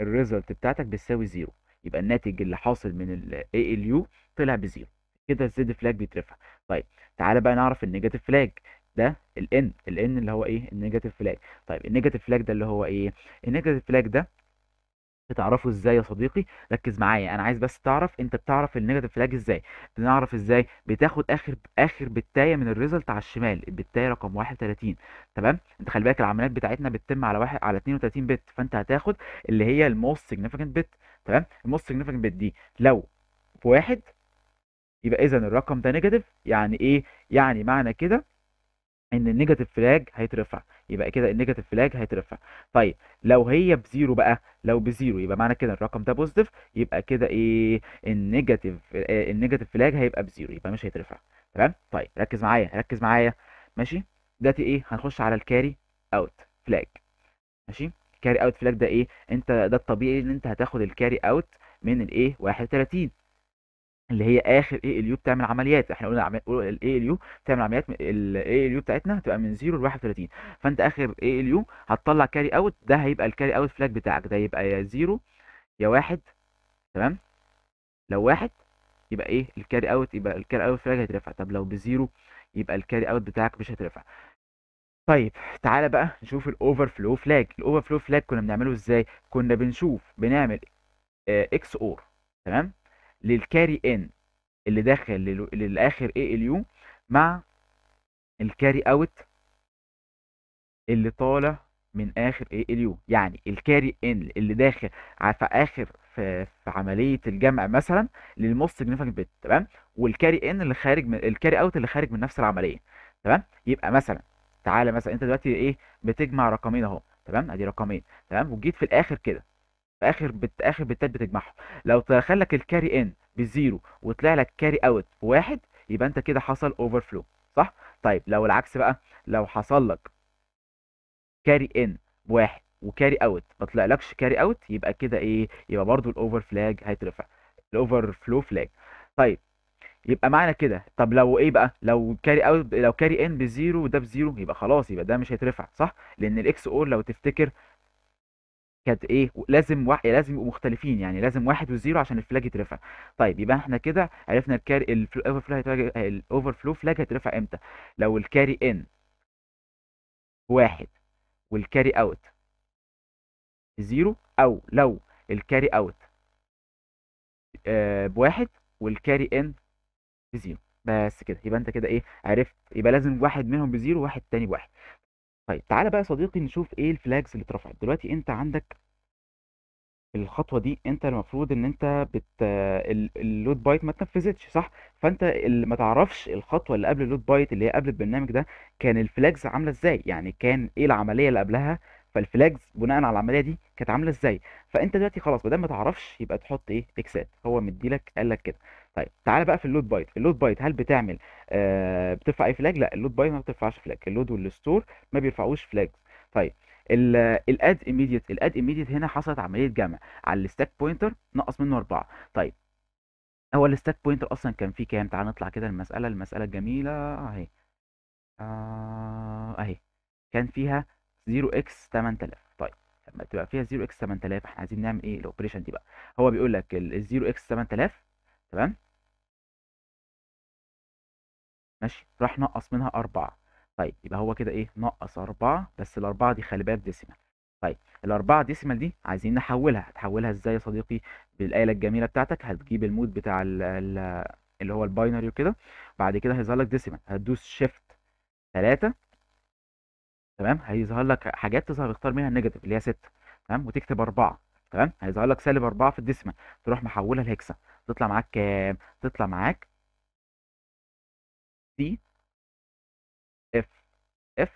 الريزلت بتاعتك بتساوي زيرو يبقى الناتج اللي حاصل من ال ALU طلع بزيرو كده الزد فلاج بيترفع طيب تعالى بقى نعرف النيجاتيف فلاج ده الان الان اللي هو ايه النيجاتيف فلاج طيب النيجاتيف فلاج ده اللي هو ايه النيجاتيف فلاج ده بتعرفه ازاي يا صديقي ركز معايا انا عايز بس تعرف انت بتعرف النيجاتيف فلاج ازاي بنعرف ازاي بتاخد اخر اخر بتايه من الريزلت على الشمال البتايه رقم 31 تمام انت خلي بالك العمليات بتاعتنا بتتم على واحد على 32 بت فانت هتاخد اللي هي الموست سيجنيفيكانت بت تمام الموست سيجنيفيكانت بت دي لو في واحد يبقى اذا الرقم ده نيجاتيف يعني ايه يعني معنى كده ان النيجاتيف فلاج هيترفع يبقى كده النيجاتيف فلاج هيترفع طيب لو هي بزيرو بقى لو بزيرو يبقى معنى كده الرقم ده بوزيتيف يبقى كده ايه النيجاتيف النيجاتيف فلاج هيبقى بزيرو يبقى مش هيترفع تمام طيب ركز معايا ركز معايا ماشي دلوقتي ايه هنخش على الكاري اوت فلاج ماشي كاري اوت فلاج ده ايه انت ده الطبيعي ان انت هتاخد الكاري اوت من الايه 31 اللي هي اخر اي ال يو بتعمل عمليات احنا قلنا الاي ال يو بتعمل عمليات الاي ال يو بتاعتنا هتبقى من 0 ل 31 فانت اخر اي ال يو هتطلع كاري اوت ده هيبقى الكاري اوت فلاج بتاعك ده يبقى يا 0 يا 1 تمام لو 1 يبقى ايه الكاري اوت يبقى الكاري اوت فلاج هيترفع طب لو ب 0 يبقى الكاري اوت بتاعك مش هيترفع طيب تعالى بقى نشوف الاوفر فلو فلاج الاوفر فلو فلاج كنا بنعمله ازاي كنا بنشوف بنعمل اكس آه، اور تمام للكاري ان اللي داخل للاخر اي ال يو مع الكاري اوت اللي طالع من اخر اي ال يو يعني الكاري ان اللي داخل في اخر في, في عمليه الجمع مثلا للموست سيجنيفيكانت بت تمام والكاري ان اللي خارج من الكاري اوت اللي خارج من نفس العمليه تمام يبقى مثلا تعالى مثلا انت دلوقتي ايه بتجمع رقمين اهو تمام ادي رقمين تمام وجيت في الاخر كده في اخر بت... اخر بتات بتجمعهم لو دخل لك الكاري ان بزيرو وطلع لك كاري اوت بواحد يبقى انت كده حصل اوفر فلو صح طيب لو العكس بقى لو حصل لك كاري ان بواحد وكاري اوت ما طلعلكش كاري اوت يبقى كده ايه يبقى برضو الاوفر فلاج هيترفع الاوفر فلو فلاج طيب يبقى معنى كده طب لو ايه بقى لو كاري اوت لو كاري ان بزيرو وده بزيرو يبقى خلاص يبقى ده مش هيترفع صح لان الاكس اور لو تفتكر كانت ايه لازم واحد لازم يبقوا مختلفين يعني لازم واحد وزيرو عشان الفلاج يترفع طيب يبقى احنا كده عرفنا الكاري الاوفر فلو هيترفع الاوفر فلو فلاج هيترفع امتى لو الكاري ان واحد والكاري اوت زيرو او لو الكاري اوت آه، بواحد والكاري ان بزيرو بس كده يبقى انت كده ايه عرفت يبقى لازم واحد منهم بزيرو وواحد تاني بواحد طيب تعالى بقى يا صديقي نشوف ايه الفلاجز اللي اترفعت دلوقتي انت عندك الخطوه دي انت المفروض ان انت بت اللود بايت ما اتنفذتش صح فانت اللي ما تعرفش الخطوه اللي قبل اللود بايت اللي هي قبل البرنامج ده كان الفلاجز عامله ازاي يعني كان ايه العمليه اللي قبلها فالفلاجز بناء على العمليه دي كانت عامله ازاي فانت دلوقتي خلاص ما دام ما تعرفش يبقى تحط ايه اكسات هو مديلك قال لك كده طيب تعالى بقى في اللود بايت اللود بايت هل بتعمل آه بترفع اي فلاج لا اللود بايت ما بترفعش فلاج اللود والستور ما بيرفعوش فلاج طيب الاد ايميديت الاد ايميديت هنا حصلت عمليه جمع على الستاك بوينتر نقص منه أربعة طيب هو الستاك بوينتر اصلا كان فيه كام تعالى نطلع كده المساله المساله الجميله اهي آه اهي كان فيها 0x 8000 طيب لما تبقى فيها 0x 8000 احنا عايزين نعمل ايه الاوبريشن دي بقى هو بيقول لك ال 0x 8000 تمام ماشي راح نقص منها أربعة طيب يبقى هو كده إيه نقص أربعة بس الأربعة دي خلي بالك ديسيمال طيب الأربعة ديسيمال دي عايزين نحولها هتحولها إزاي يا صديقي بالآلة الجميلة بتاعتك هتجيب المود بتاع الـ الـ اللي هو الباينري وكده بعد كده هيظهر لك ديسيمال هتدوس شيفت ثلاثة تمام هيظهر لك حاجات تظهر اختار منها النيجاتيف اللي هي ستة تمام وتكتب أربعة تمام هيظهر لك سالب أربعة في الديسيمال تروح محولها لهكسا تطلع معاك كام تطلع معاك سي اف اف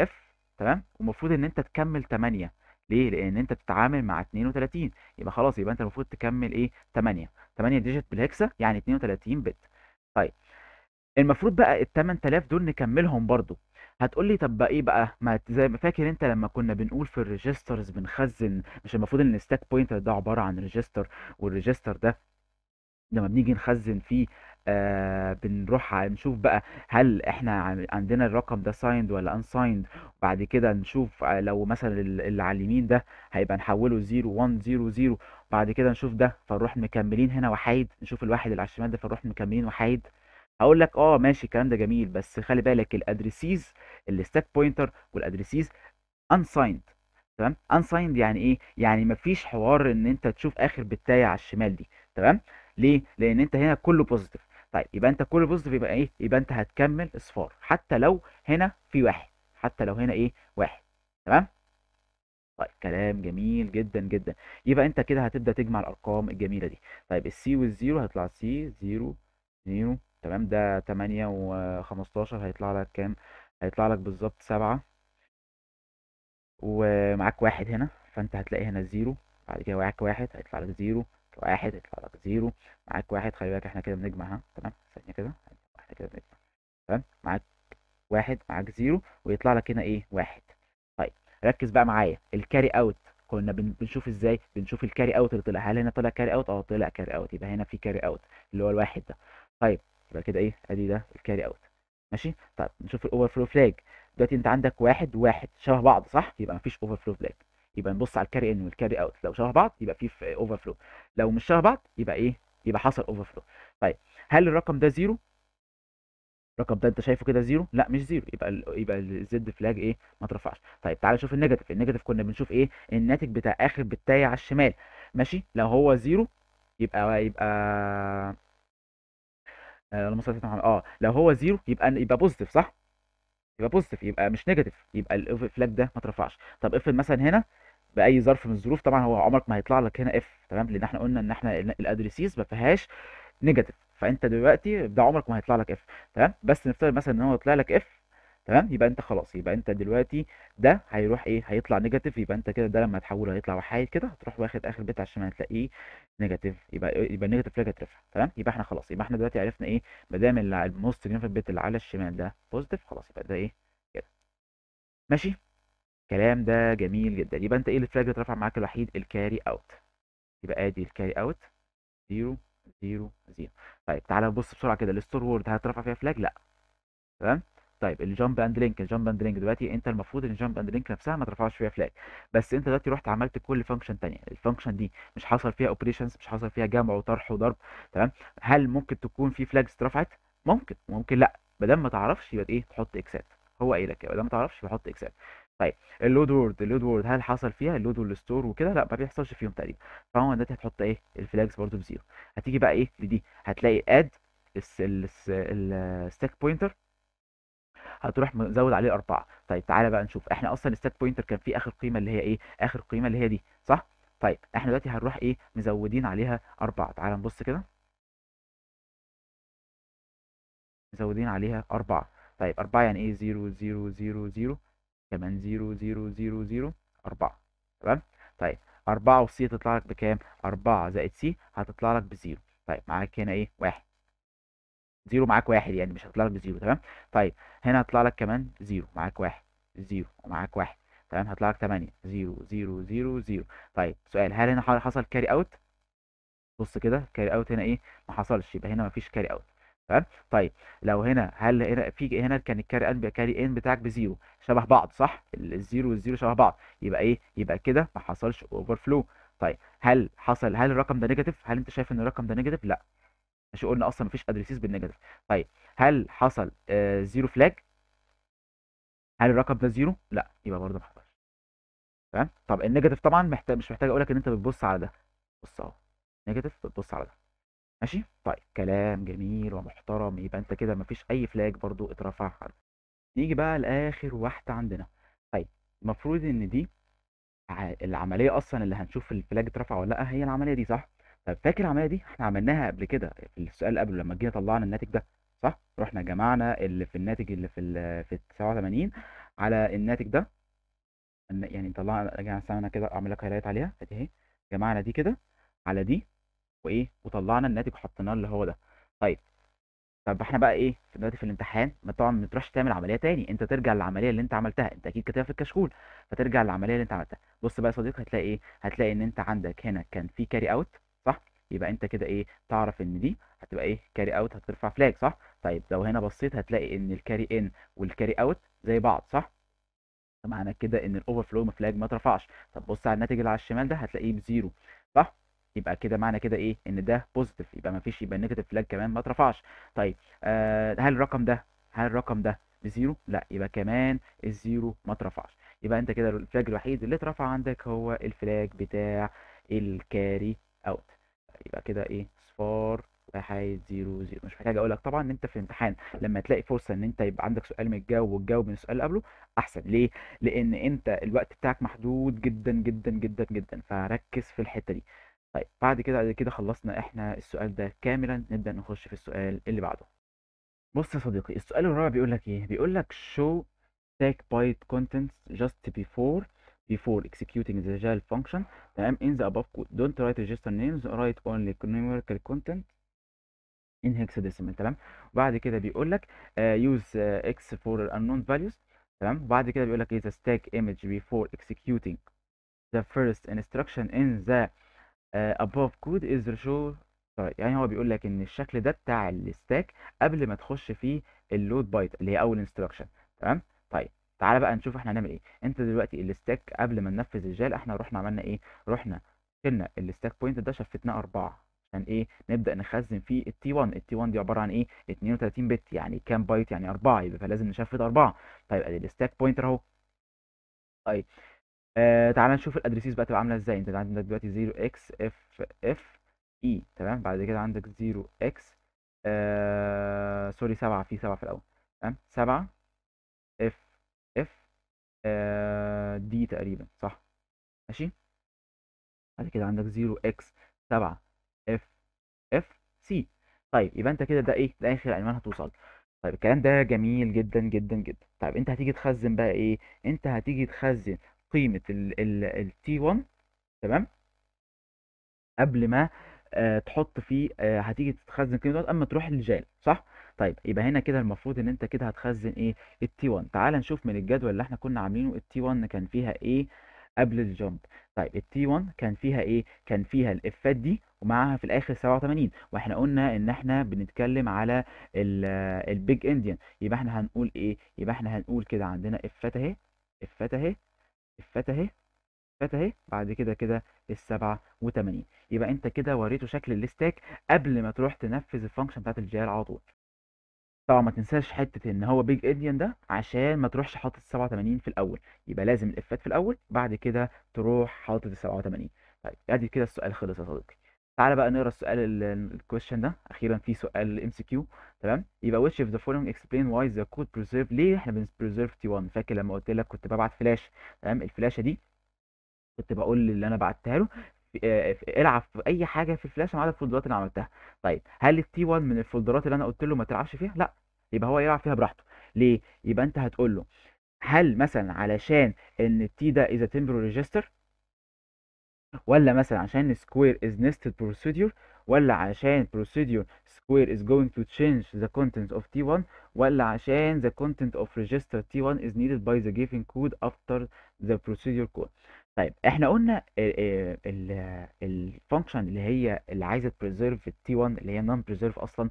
اف تمام ومفروض ان انت تكمل 8 ليه لان انت بتتعامل مع 32 يبقى خلاص يبقى انت المفروض تكمل ايه 8 8 ديجيت بالهكسا يعني 32 بت طيب المفروض بقى ال 8000 دول نكملهم برضو هتقول لي طب بقى ايه بقى ما زي ما فاكر انت لما كنا بنقول في الريجسترز بنخزن مش المفروض ان الستاك بوينتر ده عباره عن ريجستر والريجستر ده لما بنيجي نخزن فيه آه بنروح نشوف بقى هل احنا عندنا الرقم ده سايند ولا انسايند بعد كده نشوف آه، لو مثلا اللي على اليمين ده هيبقى نحوله 0 1 0 0 بعد كده نشوف ده فنروح مكملين هنا وحيد نشوف الواحد اللي على الشمال ده فنروح مكملين وحيد هقول لك اه ماشي الكلام ده جميل بس خلي بالك الادريسيز الستاك بوينتر والادريسيز انسايند تمام انسايند يعني ايه يعني مفيش حوار ان انت تشوف اخر بتايه على الشمال دي تمام ليه لان انت هنا كله بوزيتيف طيب يبقى انت كله بوزيتيف يبقى ايه يبقى انت هتكمل اصفار حتى لو هنا في واحد حتى لو هنا ايه واحد تمام طيب كلام جميل جدا جدا يبقى انت كده هتبدا تجمع الارقام الجميله دي طيب السي والزيرو هيطلع سي زيرو زيرو تمام ده 8 و15 هيطلع لك كام هيطلع لك بالظبط 7 ومعاك واحد هنا فانت هتلاقي هنا زيرو بعد كده معاك واحد هيطلع لك زيرو واحد يطلع لك زيرو معاك واحد خلي بالك احنا كده بنجمع ها تمام ثانية كده احنا كده بنجمع تمام معاك واحد معاك زيرو ويطلع لك هنا ايه واحد طيب ركز بقى معايا الكاري اوت كنا بنشوف ازاي بنشوف الكاري اوت اللي طلع هل هنا طلع كاري اوت اه طلع كاري اوت يبقى هنا في كاري اوت اللي هو الواحد ده طيب يبقى كده ايه ادي ده الكاري اوت ماشي طيب نشوف الاوفر فلو فلاج دلوقتي انت عندك واحد واحد شبه بعض صح يبقى مفيش اوفر فلو فلاج يبقى نبص على الكاري ان والكاري اوت لو شبه بعض يبقى في اوفر فلو لو مش شبه بعض يبقى ايه يبقى حصل اوفر فلو طيب هل الرقم ده زيرو الرقم ده انت شايفه كده زيرو لا مش زيرو يبقى يبقى الزد فلاج ايه ما ترفعش طيب تعالى نشوف النيجاتيف النيجاتيف كنا بنشوف ايه الناتج بتاع اخر بتاعي على الشمال ماشي لو هو زيرو يبقى يبقى آه، اللهم صل على اه لو هو زيرو يبقى يبقى بوزيتيف صح يبقى بوزيتيف يبقى مش نيجاتيف يبقى الفلاج ده ما ترفعش طب افرض مثلا هنا باي ظرف من الظروف طبعا هو عمرك ما هيطلع لك هنا اف تمام لان احنا قلنا ان احنا الادريسيز ما فيهاش نيجاتيف فانت دلوقتي ده عمرك ما هيطلع لك اف تمام بس نفترض مثلا ان هو يطلع لك اف تمام يبقى انت خلاص يبقى انت دلوقتي ده هيروح ايه هيطلع نيجاتيف يبقى انت كده ده لما تحوله هيطلع وحيد كده هتروح واخد اخر بيت عشان هتلاقيه نيجاتيف يبقى يبقى النيجاتيف لا ترفع تمام يبقى احنا خلاص يبقى احنا دلوقتي عرفنا ايه ما دام الموست جنب البيت اللي على الشمال ده بوزيتيف خلاص يبقى ده ايه كده ماشي الكلام ده جميل جدا يبقى انت ايه الفلاج اللي اترفع معاك الوحيد الكاري اوت يبقى ادي الكاري اوت 0 0 0 طيب تعالى نبص بسرعه كده الستور وورد هترفع فيها فلاج لا تمام طيب الجامب اند لينك الجامب اند لينك دلوقتي انت المفروض ان الجامب اند لينك نفسها ما ترفعش فيها فلاج بس انت دلوقتي رحت عملت كل فانكشن ثانيه الفانكشن دي مش حصل فيها اوبريشنز مش حصل فيها جمع وطرح وضرب تمام هل ممكن تكون في فلاجز اترفعت ممكن ممكن لا ما دام ما تعرفش يبقى ايه تحط اكسات هو قايل لك ما دام ما تعرفش بحط اكسات طيب اللود وورد اللود وورد هل حصل فيها اللود والستور وكده لا ما بيحصلش فيهم تقريبا فهو دلوقتي هتحط ايه الفلاجز برده بزيرو هتيجي بقى ايه لدي هتلاقي اد الستاك بوينتر هتروح مزود عليه اربعه طيب تعالى بقى نشوف احنا اصلا الستاك بوينتر كان فيه اخر قيمه اللي هي ايه اخر قيمه اللي هي دي صح طيب احنا دلوقتي هنروح ايه مزودين عليها اربعه تعالى نبص كده مزودين عليها اربعه طيب اربعه يعني ايه 0 0 0 0 كمان زيرو زيرو زيرو زيرو أربعة تمام طيب أربعة وسي تطلع لك بكام؟ أربعة زائد سي هتطلع لك بزيرو طيب معاك هنا إيه؟ واحد زيرو معاك واحد يعني مش هتطلع لك بزيرو تمام طيب هنا هتطلع لك كمان زيرو معاك واحد زيرو ومعاك واحد تمام هتطلع لك 8 0 0 0 0 طيب سؤال هل هنا حصل كاري اوت بص كده كاري اوت هنا ايه ما حصلش يبقى هنا ما فيش كاري اوت تمام طيب لو هنا هل هنا في هنا كان الكاري ان كاري ان بتاعك بزيرو شبه بعض صح الزيرو والزيرو شبه بعض يبقى ايه يبقى كده ما حصلش اوفر فلو طيب هل حصل هل الرقم ده نيجاتيف هل انت شايف ان الرقم ده نيجاتيف لا ماشي قلنا اصلا مفيش ادريسيز بالنيجاتيف طيب هل حصل آه زيرو فلاج هل الرقم ده زيرو لا يبقى برده ما حصلش تمام طب النيجاتيف طبعا محتاج مش محتاج اقول لك ان انت بتبص على ده بص اهو نيجاتيف بتبص على ده ماشي طيب كلام جميل ومحترم يبقى انت كده مفيش اي فلاج برضو اترفع حرج نيجي بقى لاخر واحده عندنا طيب المفروض ان دي العمليه اصلا اللي هنشوف الفلاج اترفع ولا لا هي العمليه دي صح طب فاكر العمليه دي احنا عملناها قبل كده في السؤال اللي لما جينا طلعنا الناتج ده صح رحنا جمعنا اللي في الناتج اللي في ال في 89 على الناتج ده يعني طلعنا جمعنا كده اعمل لك هايلايت عليها ادي اهي جمعنا دي كده على دي وايه وطلعنا الناتج وحطيناه اللي هو ده طيب طب احنا بقى ايه دلوقتي في الامتحان ما طبعا ما تروحش تعمل عمليه تاني انت ترجع للعمليه اللي انت عملتها انت اكيد كاتبها في الكشكول فترجع للعمليه اللي انت عملتها بص بقى يا صديقي هتلاقي ايه هتلاقي ان انت عندك هنا كان في كاري اوت صح يبقى انت كده ايه تعرف ان دي هتبقى ايه كاري اوت هترفع فلاج صح طيب لو هنا بصيت هتلاقي ان الكاري ان والكاري اوت زي بعض صح فمعنى كده ان الاوفر فلو فلاج ما ترفعش طب بص على الناتج اللي على الشمال ده هتلاقيه بزيرو صح يبقى كده معنى كده ايه ان ده بوزيتيف يبقى ما فيش يبقى النيجاتيف فلاج كمان ما اترفعش طيب آه هل الرقم ده هل الرقم ده بزيرو لا يبقى كمان الزيرو ما اترفعش يبقى انت كده الفلاج الوحيد اللي اترفع عندك هو الفلاج بتاع الكاري اوت يبقى كده ايه صفار واحد زيرو زيرو مش محتاج اقول لك طبعا ان انت في الامتحان لما تلاقي فرصه ان انت يبقى عندك سؤال متجاوب وتجاوب من السؤال اللي قبله احسن ليه؟ لان انت الوقت بتاعك محدود جدا جدا جدا جدا فركز في الحته دي طيب بعد كده كده خلصنا احنا السؤال ده كاملا نبدا نخش في السؤال اللي بعده بص يا صديقي السؤال الرابع بيقول لك ايه بيقول لك show stack byte contents just before before executing the jail function تمام in the above code don't write register names write only numerical content in hexadecimal تمام وبعد كده بيقول لك uh, use uh, x for unknown values تمام وبعد كده بيقول لك ايه the stack image before executing the first instruction in the آه above code is show طيب يعني هو بيقول لك ان الشكل ده بتاع الستاك قبل ما تخش فيه اللود بايت اللي هي اول انستراكشن تمام طيب تعالى بقى نشوف احنا هنعمل ايه انت دلوقتي الستاك قبل ما ننفذ الجال احنا رحنا عملنا ايه رحنا شلنا الستاك بوينت ده شفتناه اربعه عشان ايه نبدا نخزن فيه التي 1 التي 1 دي عباره عن ايه 32 بت يعني كام بايت يعني اربعه يبقى فلازم نشفت اربعه طيب ادي الستاك بوينتر اهو طيب آه تعالى نشوف الادريسيز بقى تبقى عامله ازاي انت عندك دلوقتي 0 اكس اف اف اي تمام بعد كده عندك 0 اكس آه سوري 7 في 7 في الاول تمام 7 اف اف آه دي تقريبا صح ماشي بعد كده عندك 0 اكس 7 اف اف سي طيب يبقى انت كده ده ايه ده اخر عنوان هتوصل طيب الكلام ده جميل جدا جدا جدا طيب انت هتيجي تخزن بقى ايه انت هتيجي تخزن قيمه t 1 تمام قبل ما آه تحط فيه آه هتيجي تخزن القيمه اما تروح للجال صح طيب يبقى هنا كده المفروض ان انت كده هتخزن ايه t 1 تعال نشوف من الجدول اللي احنا كنا عاملينه t 1 كان فيها ايه قبل الجامب طيب t 1 كان فيها ايه كان فيها الافات دي ومعاها في الاخر 87 واحنا قلنا ان احنا بنتكلم على البيج انديان آه، يبقى احنا هنقول ايه يبقى احنا هنقول كده عندنا افات اهي افات اهي افات اهي افات اهي بعد كده كده ال 87 يبقى انت كده وريته شكل الاستاك قبل ما تروح تنفذ الفانكشن بتاعت الجيل على طول طبعا ما تنساش حته ان هو بيج ايديان ده عشان ما تروحش حاطط 87 في الاول يبقى لازم الافات في الاول بعد كده تروح حاطط ال 87 طيب ادي كده السؤال خلص يا صديقي تعالى بقى نقرا السؤال الكويشن ده اخيرا في سؤال ام سي كيو تمام يبقى which of the following explain why the code preserve ليه احنا بنبريزرف تي 1 فاكر لما قلت لك كنت ببعت فلاش تمام الفلاشه دي كنت بقول اللي انا بعتها له آه، آه، العب في اي حاجه في الفلاشه ما عدا الفولدرات اللي عملتها طيب هل التي 1 من الفولدرات اللي انا قلت له ما تلعبش فيها لا يبقى هو يلعب فيها براحته ليه يبقى انت هتقول له هل مثلا علشان ان التي ده از تمبرو ريجستر ولا مثلا عشان square is nested procedure ولا عشان procedure square is going to change the content of T1 ولا عشان the content of register T1 is needed by the given code after the procedure call طيب احنا قلنا الفانكشن اللي هي اللي عايزه preserve التي 1 اللي هي non preserve اصلا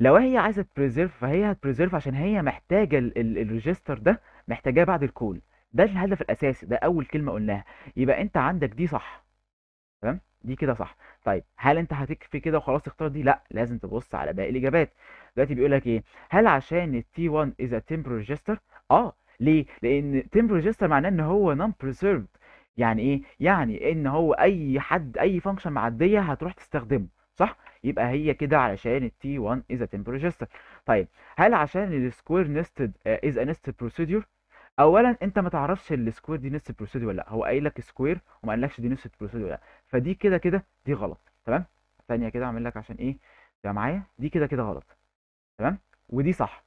لو هي عايزه preserve فهي هتpreserve عشان هي محتاجه الريجستر ده محتاجاه بعد الكول ده الهدف الاساسي ده اول كلمه قلناها يبقى انت عندك دي صح تمام دي كده صح طيب هل انت هتكفي كده وخلاص تختار دي لا لازم تبص على باقي الاجابات دلوقتي بيقول لك ايه هل عشان التي 1 از تمبر ريجستر اه ليه لان تمبر ريجستر معناه ان هو نون بريزيرفد يعني ايه يعني ان هو اي حد اي فانكشن معديه هتروح تستخدمه صح يبقى هي كده علشان التي 1 از تمبر ريجستر طيب هل عشان السكوير نستد از nested بروسيدور آه، اولا انت ما تعرفش السكوير دي نفس البروسيدي ولا لا هو قايل لك سكوير وما قالكش دي نفس البروسيدي ولا لا فدي كده كده دي غلط تمام ثانيه كده اعمل لك عشان ايه تبقى معايا دي كده كده غلط تمام ودي صح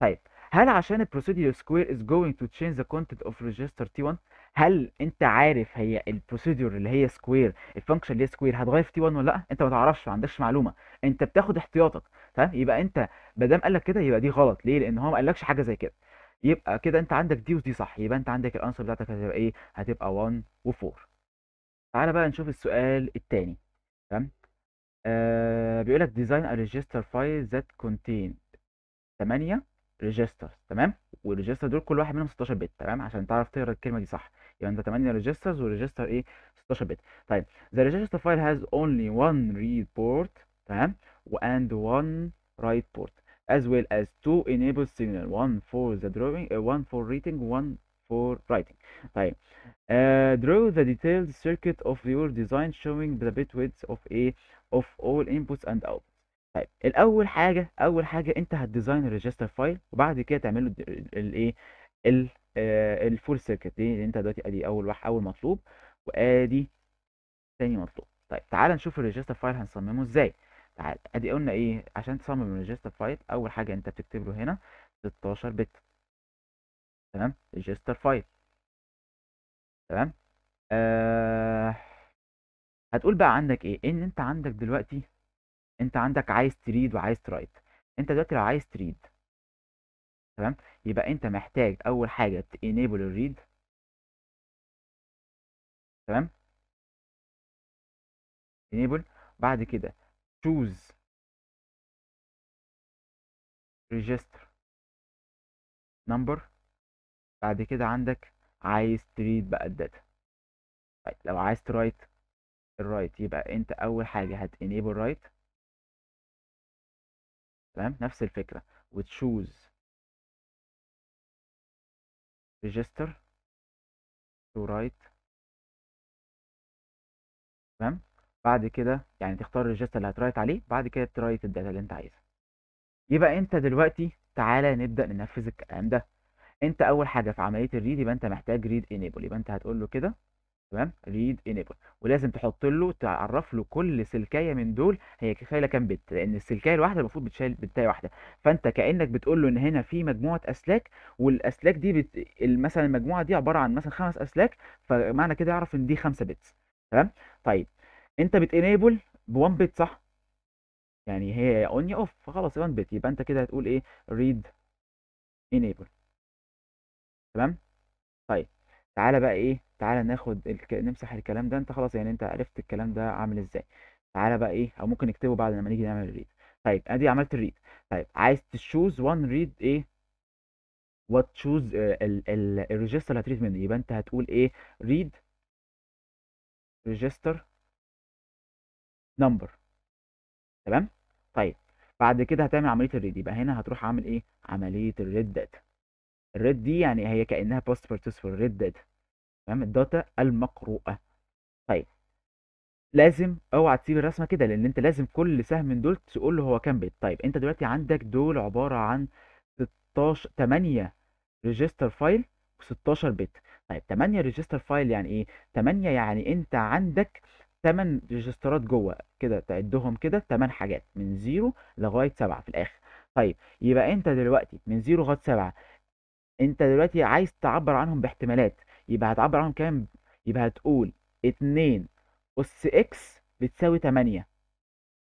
طيب هل عشان procedure square is going to change the content of register T1 هل انت عارف هي البروسيدور اللي هي سكوير الفانكشن اللي هي سكوير هتغير في T1 ولا لا انت ما تعرفش ما عندكش معلومه انت بتاخد احتياطك تمام يبقى انت ما دام قال لك كده يبقى دي غلط ليه لان هو ما قالكش حاجه زي كده يبقى كده انت عندك دي ودي صح يبقى انت عندك الانسر بتاعتك هتبقى ايه هتبقى 1 و4 تعالى بقى نشوف السؤال الثاني تمام آه بيقول لك ديزاين ا ريجستر فايل ذات كونتين 8 ريجستر تمام والريجستر دول كل واحد منهم 16 بت تمام عشان تعرف تقرا الكلمه دي صح يبقى انت 8 ريجسترز والريجستر ايه 16 بت طيب the register file has only one read port تمام واند 1 رايت write port as well as two enable signal one for the drawing uh, one for reading one for writing طيب uh, draw the detailed circuit of your design showing the bit width of a of all inputs and outputs طيب الاول حاجه اول حاجه انت هتديزاين الريجستر فايل وبعد كده تعمل له الايه الفول آه، سيركت دي اللي انت دلوقتي ادي اول واحد اول مطلوب وادي تاني مطلوب طيب تعال نشوف الريجستر فايل هنصممه ازاي تعال ادي قلنا ايه عشان تصمم الريجستر فايل اول حاجه انت بتكتب له هنا 16 بت تمام ريجستر فايل تمام آه هتقول بقى عندك ايه ان انت عندك دلوقتي انت عندك عايز تريد وعايز ترايت انت دلوقتي لو عايز تريد تمام يبقى انت محتاج اول حاجه تينيبل الريد تمام انيبل بعد كده choose register number بعد كده عندك عايز تريد بقى الداتا طيب لو عايز ترايت الرايت يبقى انت اول حاجه هت enable write تمام نفس الفكره وتشوز register to write تمام بعد كده يعني تختار الريجستر اللي هترايت عليه بعد كده ترايت الداتا اللي انت عايزها يبقى انت دلوقتي تعالى نبدا ننفذ الكلام ده انت اول حاجه في عمليه الريد يبقى انت محتاج ريد انيبل يبقى انت هتقول له كده تمام ريد انيبل ولازم تحط له تعرف له كل سلكايه من دول هي شايله كام بت لان السلكايه الواحده المفروض بتشيل بتايه واحده فانت كانك بتقول له ان هنا في مجموعه اسلاك والاسلاك دي بت... مثلا المجموعه دي عباره عن مثلا خمس اسلاك فمعنى كده يعرف ان دي خمسه بتس تمام طيب انت بتانيبل بوان بت صح يعني هي اون يا اوف خلاص 1 بت يبقى انت كده هتقول ايه ريد انيبل تمام طيب تعالى بقى ايه تعالى ناخد الك... نمسح الكلام ده انت خلاص يعني انت عرفت الكلام ده عامل ازاي تعالى بقى ايه او ممكن نكتبه بعد لما نيجي نعمل الريد طيب ادي عملت الريد طيب عايز تشوز وان ريد ايه وات آه، تشوز الريجستر اللي هتريد منه يبقى انت هتقول ايه ريد ريجستر نمبر تمام طيب بعد كده هتعمل عمليه الريد يبقى هنا هتروح عامل ايه عمليه الريد داتا الريد دي يعني هي كانها باست بارتيسيبل ريد داتا تمام الداتا المقروءه طيب لازم اوعى تسيب الرسمه كده لان انت لازم كل سهم من دول تقول له هو كام بت طيب انت دلوقتي عندك دول عباره عن 16 8 ريجستر فايل و16 بت طيب 8 ريجستر فايل يعني ايه 8 يعني انت عندك 8 ريجسترات جوه كده تعدهم كده 8 حاجات من 0 لغايه 7 في الاخر طيب يبقى انت دلوقتي من 0 لغايه 7 انت دلوقتي عايز تعبر عنهم باحتمالات يبقى هتعبر عنهم كام يبقى هتقول 2 اس اكس بتساوي 8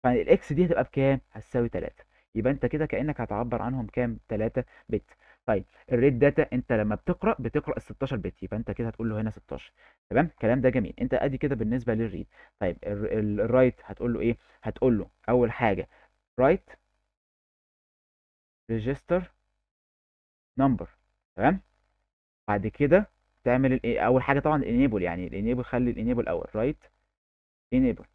فالاكس دي هتبقى بكام هتساوي 3 يبقى انت كده كانك هتعبر عنهم كام 3 بت طيب الريد داتا انت لما بتقرا بتقرا ال 16 بت فانت كده هتقول له هنا 16 تمام الكلام ده جميل انت ادي كده بالنسبه للريد طيب الرايت هتقول له ايه هتقول له اول حاجه رايت ريجستر نمبر تمام بعد كده تعمل الايه اول حاجه طبعا الانيبل يعني الانيبل خلي الانيبل اول رايت انيبل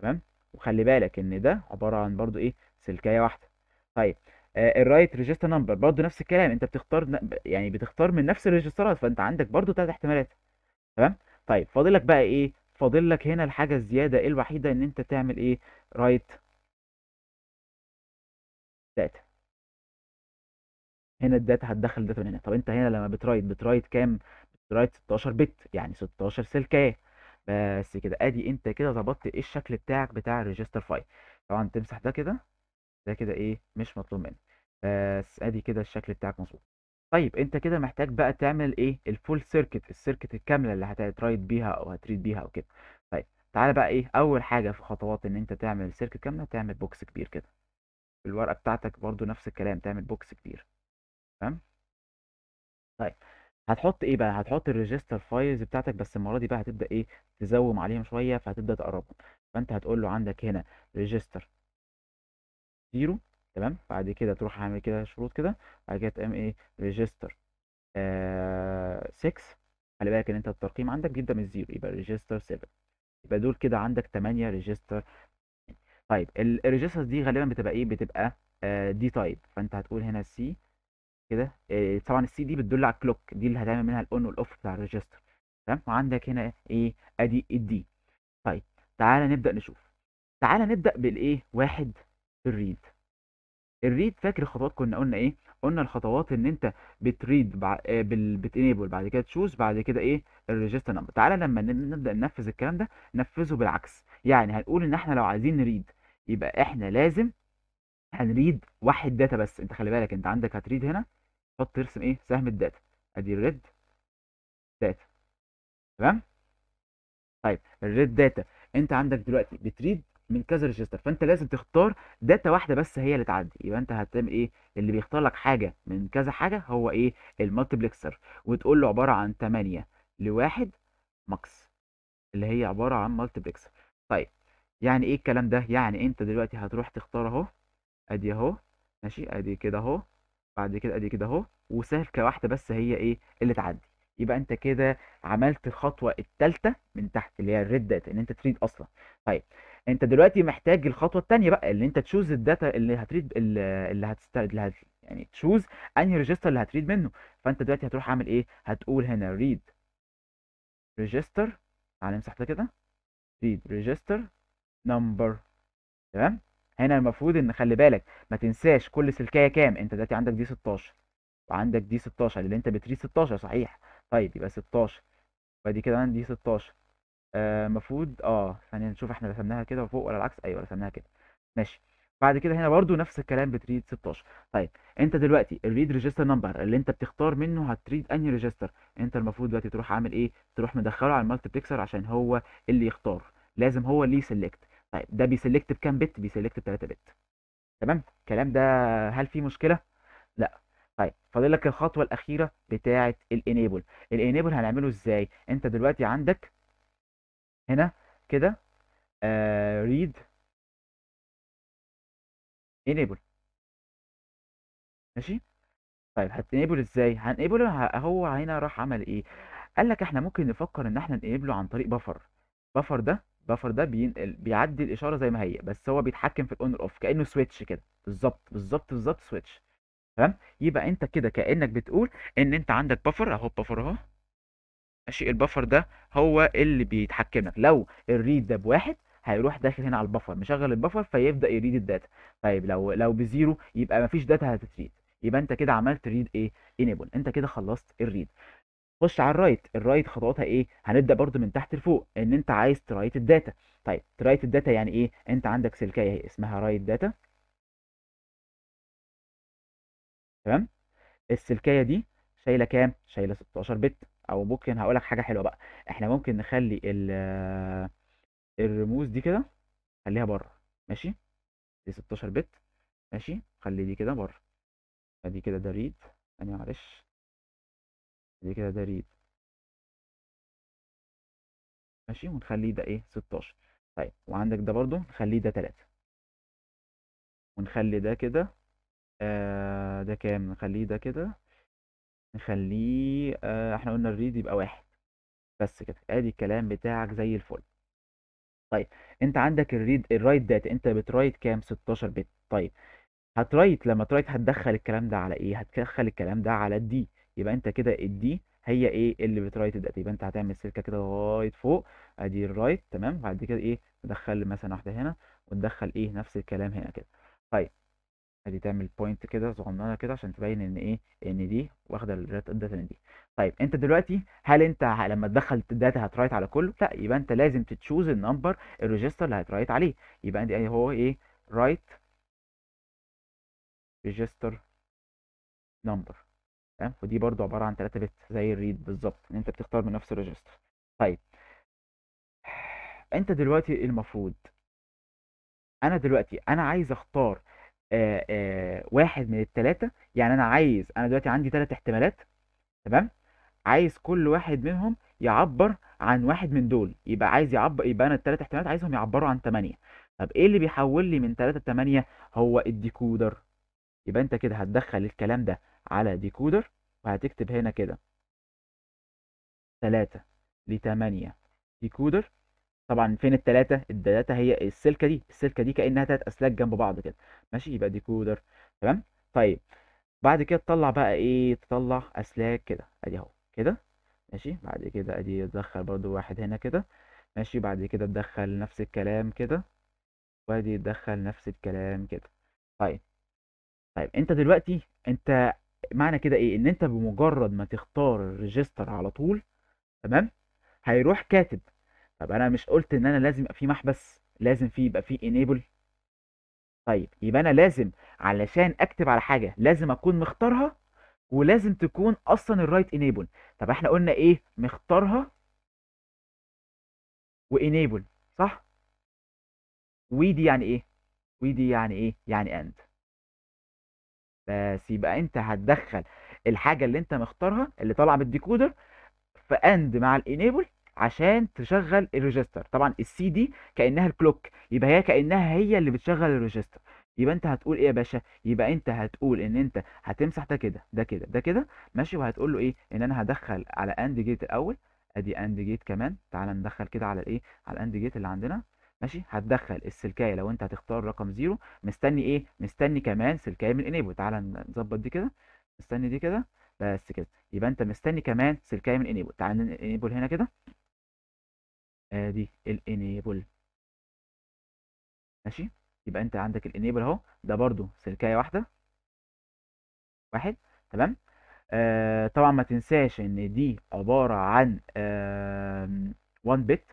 تمام وخلي بالك ان ده عباره عن برضو ايه سلكايه واحده طيب الرايت ريجستر نمبر برضه نفس الكلام انت بتختار يعني بتختار من نفس الريجسترات فانت عندك برضه ثلاث احتمالات تمام طيب فاضل لك بقى ايه فاضل لك هنا الحاجه الزياده الوحيده ان انت تعمل ايه رايت داتا هنا الداتا هتدخل داتا من هنا طب انت هنا لما بترايت بترايت كام بترايت 16 بت يعني 16 ايه بس كده ادي انت كده ظبطت ايه الشكل بتاعك بتاع الريجستر فايل طبعا تمسح ده كده ده كده ايه مش مطلوب منك بس ادي كده الشكل بتاعك مظبوط طيب انت كده محتاج بقى تعمل ايه الفول سيركت السيركت الكامله اللي هترايد بيها او هتريد بيها او كده طيب تعالى بقى ايه اول حاجه في خطوات ان انت تعمل سيركت كامله تعمل بوكس كبير كده الورقه بتاعتك برده نفس الكلام تعمل بوكس كبير تمام طيب هتحط ايه بقى هتحط الريجستر فايلز بتاعتك بس المره دي بقى هتبدا ايه تزوم عليهم شويه فهتبدا تقربهم فانت هتقول له عندك هنا ريجستر زيرو تمام بعد كده تروح عامل كده شروط كده بعد كده تقام ايه ريجستر 6 آه، خلي بالك ان انت الترقيم عندك جدا من الزيرو يبقى ريجستر 7 يبقى دول كده عندك 8 ريجستر طيب الريجسترز دي غالبا بتبقى ايه بتبقى آه دي تايب فانت هتقول هنا سي كده آه، طبعا السي دي بتدل على الكلوك دي اللي هتعمل منها الاون والاوف بتاع الريجستر تمام وعندك هنا ايه ادي الدي طيب تعالى نبدا نشوف تعالى نبدا بالايه واحد الريد الريد فاكر الخطوات كنا قلنا ايه قلنا الخطوات ان انت بتريد آه، بتنيبل بعد كده تشوز بعد كده ايه الريجستر نمبر تعالى لما نبدا ننفذ الكلام ده ننفذه بالعكس يعني هنقول ان احنا لو عايزين نريد يبقى احنا لازم هنريد واحد داتا بس انت خلي بالك انت عندك هتريد هنا حط ترسم ايه سهم الداتا ادي الريد داتا تمام طيب الريد داتا انت عندك دلوقتي بتريد من كذا ريجستر فانت لازم تختار داتا واحده بس هي اللي تعدي يبقى انت هتعمل ايه اللي بيختار لك حاجه من كذا حاجه هو ايه المالتيبلكسر وتقول له عباره عن 8 لواحد ماكس اللي هي عباره عن مالتيبلكسر طيب يعني ايه الكلام ده يعني انت دلوقتي هتروح تختار اهو ادي اهو ماشي ادي كده اهو بعد كده ادي كده اهو وسلكه واحده بس هي ايه اللي تعدي يبقى انت كده عملت الخطوه الثالثه من تحت اللي هي الريد داتا ان انت تريد اصلا طيب انت دلوقتي محتاج الخطوه الثانيه بقى اللي انت تشوز الداتا اللي هتريد اللي هتستعد اللي يعني تشوز انهي ريجستر اللي هتريد منه فانت دلوقتي هتروح عامل ايه هتقول هنا ريد ريجستر تعالى امسح ده كده ريد ريجستر نمبر تمام هنا المفروض ان خلي بالك ما تنساش كل سلكيه كام انت دلوقتي عندك دي 16 وعندك دي 16 اللي انت بتريد 16 صحيح طيب يبقى 16 يبقى كده عندي 16 آه، المفروض اه ثانية نشوف احنا رسمناها كده فوق ولا العكس ايوه رسمناها كده ماشي بعد كده هنا برضو نفس الكلام بتريد 16 طيب انت دلوقتي الريد ريجستر نمبر اللي انت بتختار منه هتريد انهي ريجستر انت المفروض دلوقتي تروح عامل ايه تروح مدخله على المالتيبلكسر عشان هو اللي يختار لازم هو اللي يسلكت طيب ده بيسلكت بكام بت بيسلكت ب 3 بت تمام الكلام ده هل في مشكله لا طيب فاضل لك الخطوه الاخيره بتاعه الانيبل الانيبل هنعمله ازاي انت دلوقتي عندك هنا كده ريد آه، انيبل ماشي طيب هتنيبل ازاي هنيبل هو هنا راح عمل ايه قال لك احنا ممكن نفكر ان احنا نقبله عن طريق بفر بفر ده بفر ده بينقل بيعدي الاشاره زي ما هي بس هو بيتحكم في الاون اوف كانه سويتش كده بالظبط بالظبط بالظبط سويتش تمام يبقى انت كده كانك بتقول ان انت عندك بفر اهو بفر اهو ماشي البفر ده هو اللي بيتحكمك لو الريد ده بواحد هيروح داخل هنا على البفر مشغل البفر فيبدا يريد الداتا طيب لو لو بزيرو يبقى مفيش داتا هتتريد يبقى انت كده عملت ريد ايه انيبل انت كده خلصت الريد خش على الرايت الرايت خطواتها ايه هنبدا برده من تحت لفوق ان انت عايز ترايت الداتا طيب ترايت الداتا يعني ايه انت عندك سلكايه اسمها رايت داتا تمام السلكايه دي شايله كام شايله 16 بت او ممكن هقول لك حاجه حلوه بقى احنا ممكن نخلي ال الرموز دي كده خليها بره ماشي دي 16 بت ماشي خلي دي كده بره ادي كده ده ريد ثانيه معلش دي كده ده ريد ماشي ونخليه ده ايه 16 طيب وعندك ده برضو نخليه ده 3 ونخلي ده كده آه ده كام نخليه ده كده نخليه آه، احنا قلنا الريد يبقى واحد بس كده ادي الكلام بتاعك زي الفل طيب انت عندك الريد الرايت داتا انت بترايت كام 16 بت طيب هترايت لما ترايت هتدخل الكلام ده على ايه هتدخل الكلام ده على الدي يبقى انت كده الدي هي ايه اللي بترايت الداتا يبقى انت هتعمل سلكه كده لغايه فوق ادي الرايت تمام وبعد كده ايه تدخل مثلا واحده هنا وتدخل ايه نفس الكلام هنا كده طيب ادي تعمل بوينت كده صغننه كده عشان تبين ان ايه ان دي واخده الداتا دي طيب انت دلوقتي هل انت لما تدخل الداتا هترايت على كله لا يبقى انت لازم تتشوز النمبر الريجستر اللي هترايت عليه يبقى دي هو ايه رايت ريجستر نمبر تمام ودي برضو عباره عن 3 بت زي الريد بالظبط ان انت بتختار من نفس الريجستر طيب انت دلوقتي المفروض انا دلوقتي انا عايز اختار آآ آه، آآ آه، واحد من التلاتة، يعني أنا عايز أنا دلوقتي عندي تلات احتمالات تمام، عايز كل واحد منهم يعبّر عن واحد من دول، يبقى عايز يعبر يبقى التلات احتمالات عايزهم يعبّروا عن تمانية طب إيه اللي بيحوّل لي من تلاتة ل هو الديكودر يبقى أنت كده هتدخّل الكلام ده على ديكودر وهتكتب هنا كده تلاتة لتمانية ديكودر طبعا فين التلاتة التلاتة هي السلكة دي السلكة دي كأنها تلات أسلاك جنب بعض كده ماشي يبقى ديكودر تمام طيب بعد كده تطلع بقى ايه تطلع أسلاك كده ادي اهو كده ماشي بعد كده ادي تدخل برضو واحد هنا كده ماشي بعد كده تدخل نفس الكلام كده وادي تدخل نفس الكلام كده طيب طيب انت دلوقتي انت معنى كده ايه ان انت بمجرد ما تختار الريجستر على طول تمام هيروح كاتب طب انا مش قلت ان انا لازم يبقى في محبس لازم في يبقى في انيبل طيب يبقى انا لازم علشان اكتب على حاجه لازم اكون مختارها ولازم تكون اصلا الرايت انيبل طب احنا قلنا ايه مختارها وانيبل صح ودي يعني ايه ودي يعني ايه يعني اند بس يبقى انت هتدخل الحاجه اللي انت مختارها اللي طالعه من الديكودر في اند مع الانيبل عشان تشغل الريجستر طبعا السي دي كانها الكلوك يبقى هي كانها هي اللي بتشغل الريجستر يبقى انت هتقول ايه يا باشا يبقى انت هتقول ان انت هتمسح ده كده ده كده ده كده ماشي وهتقول له ايه ان انا هدخل على اند جيت الاول ادي اند جيت كمان تعالى ندخل كده على الايه على الاند جيت اللي عندنا ماشي هتدخل السلكايه لو انت هتختار رقم زيرو مستني ايه مستني كمان سلكايه من انيبل تعالى نظبط دي كده مستني دي كده بس كده يبقى انت مستني كمان سلكايه من انيبل تعالى انيبل هنا كده ادي الانيبل ماشي يبقى انت عندك الانيبل اهو ده برضو سلكايه واحده واحد تمام آه طبعا ما تنساش ان دي عباره عن آه 1 بت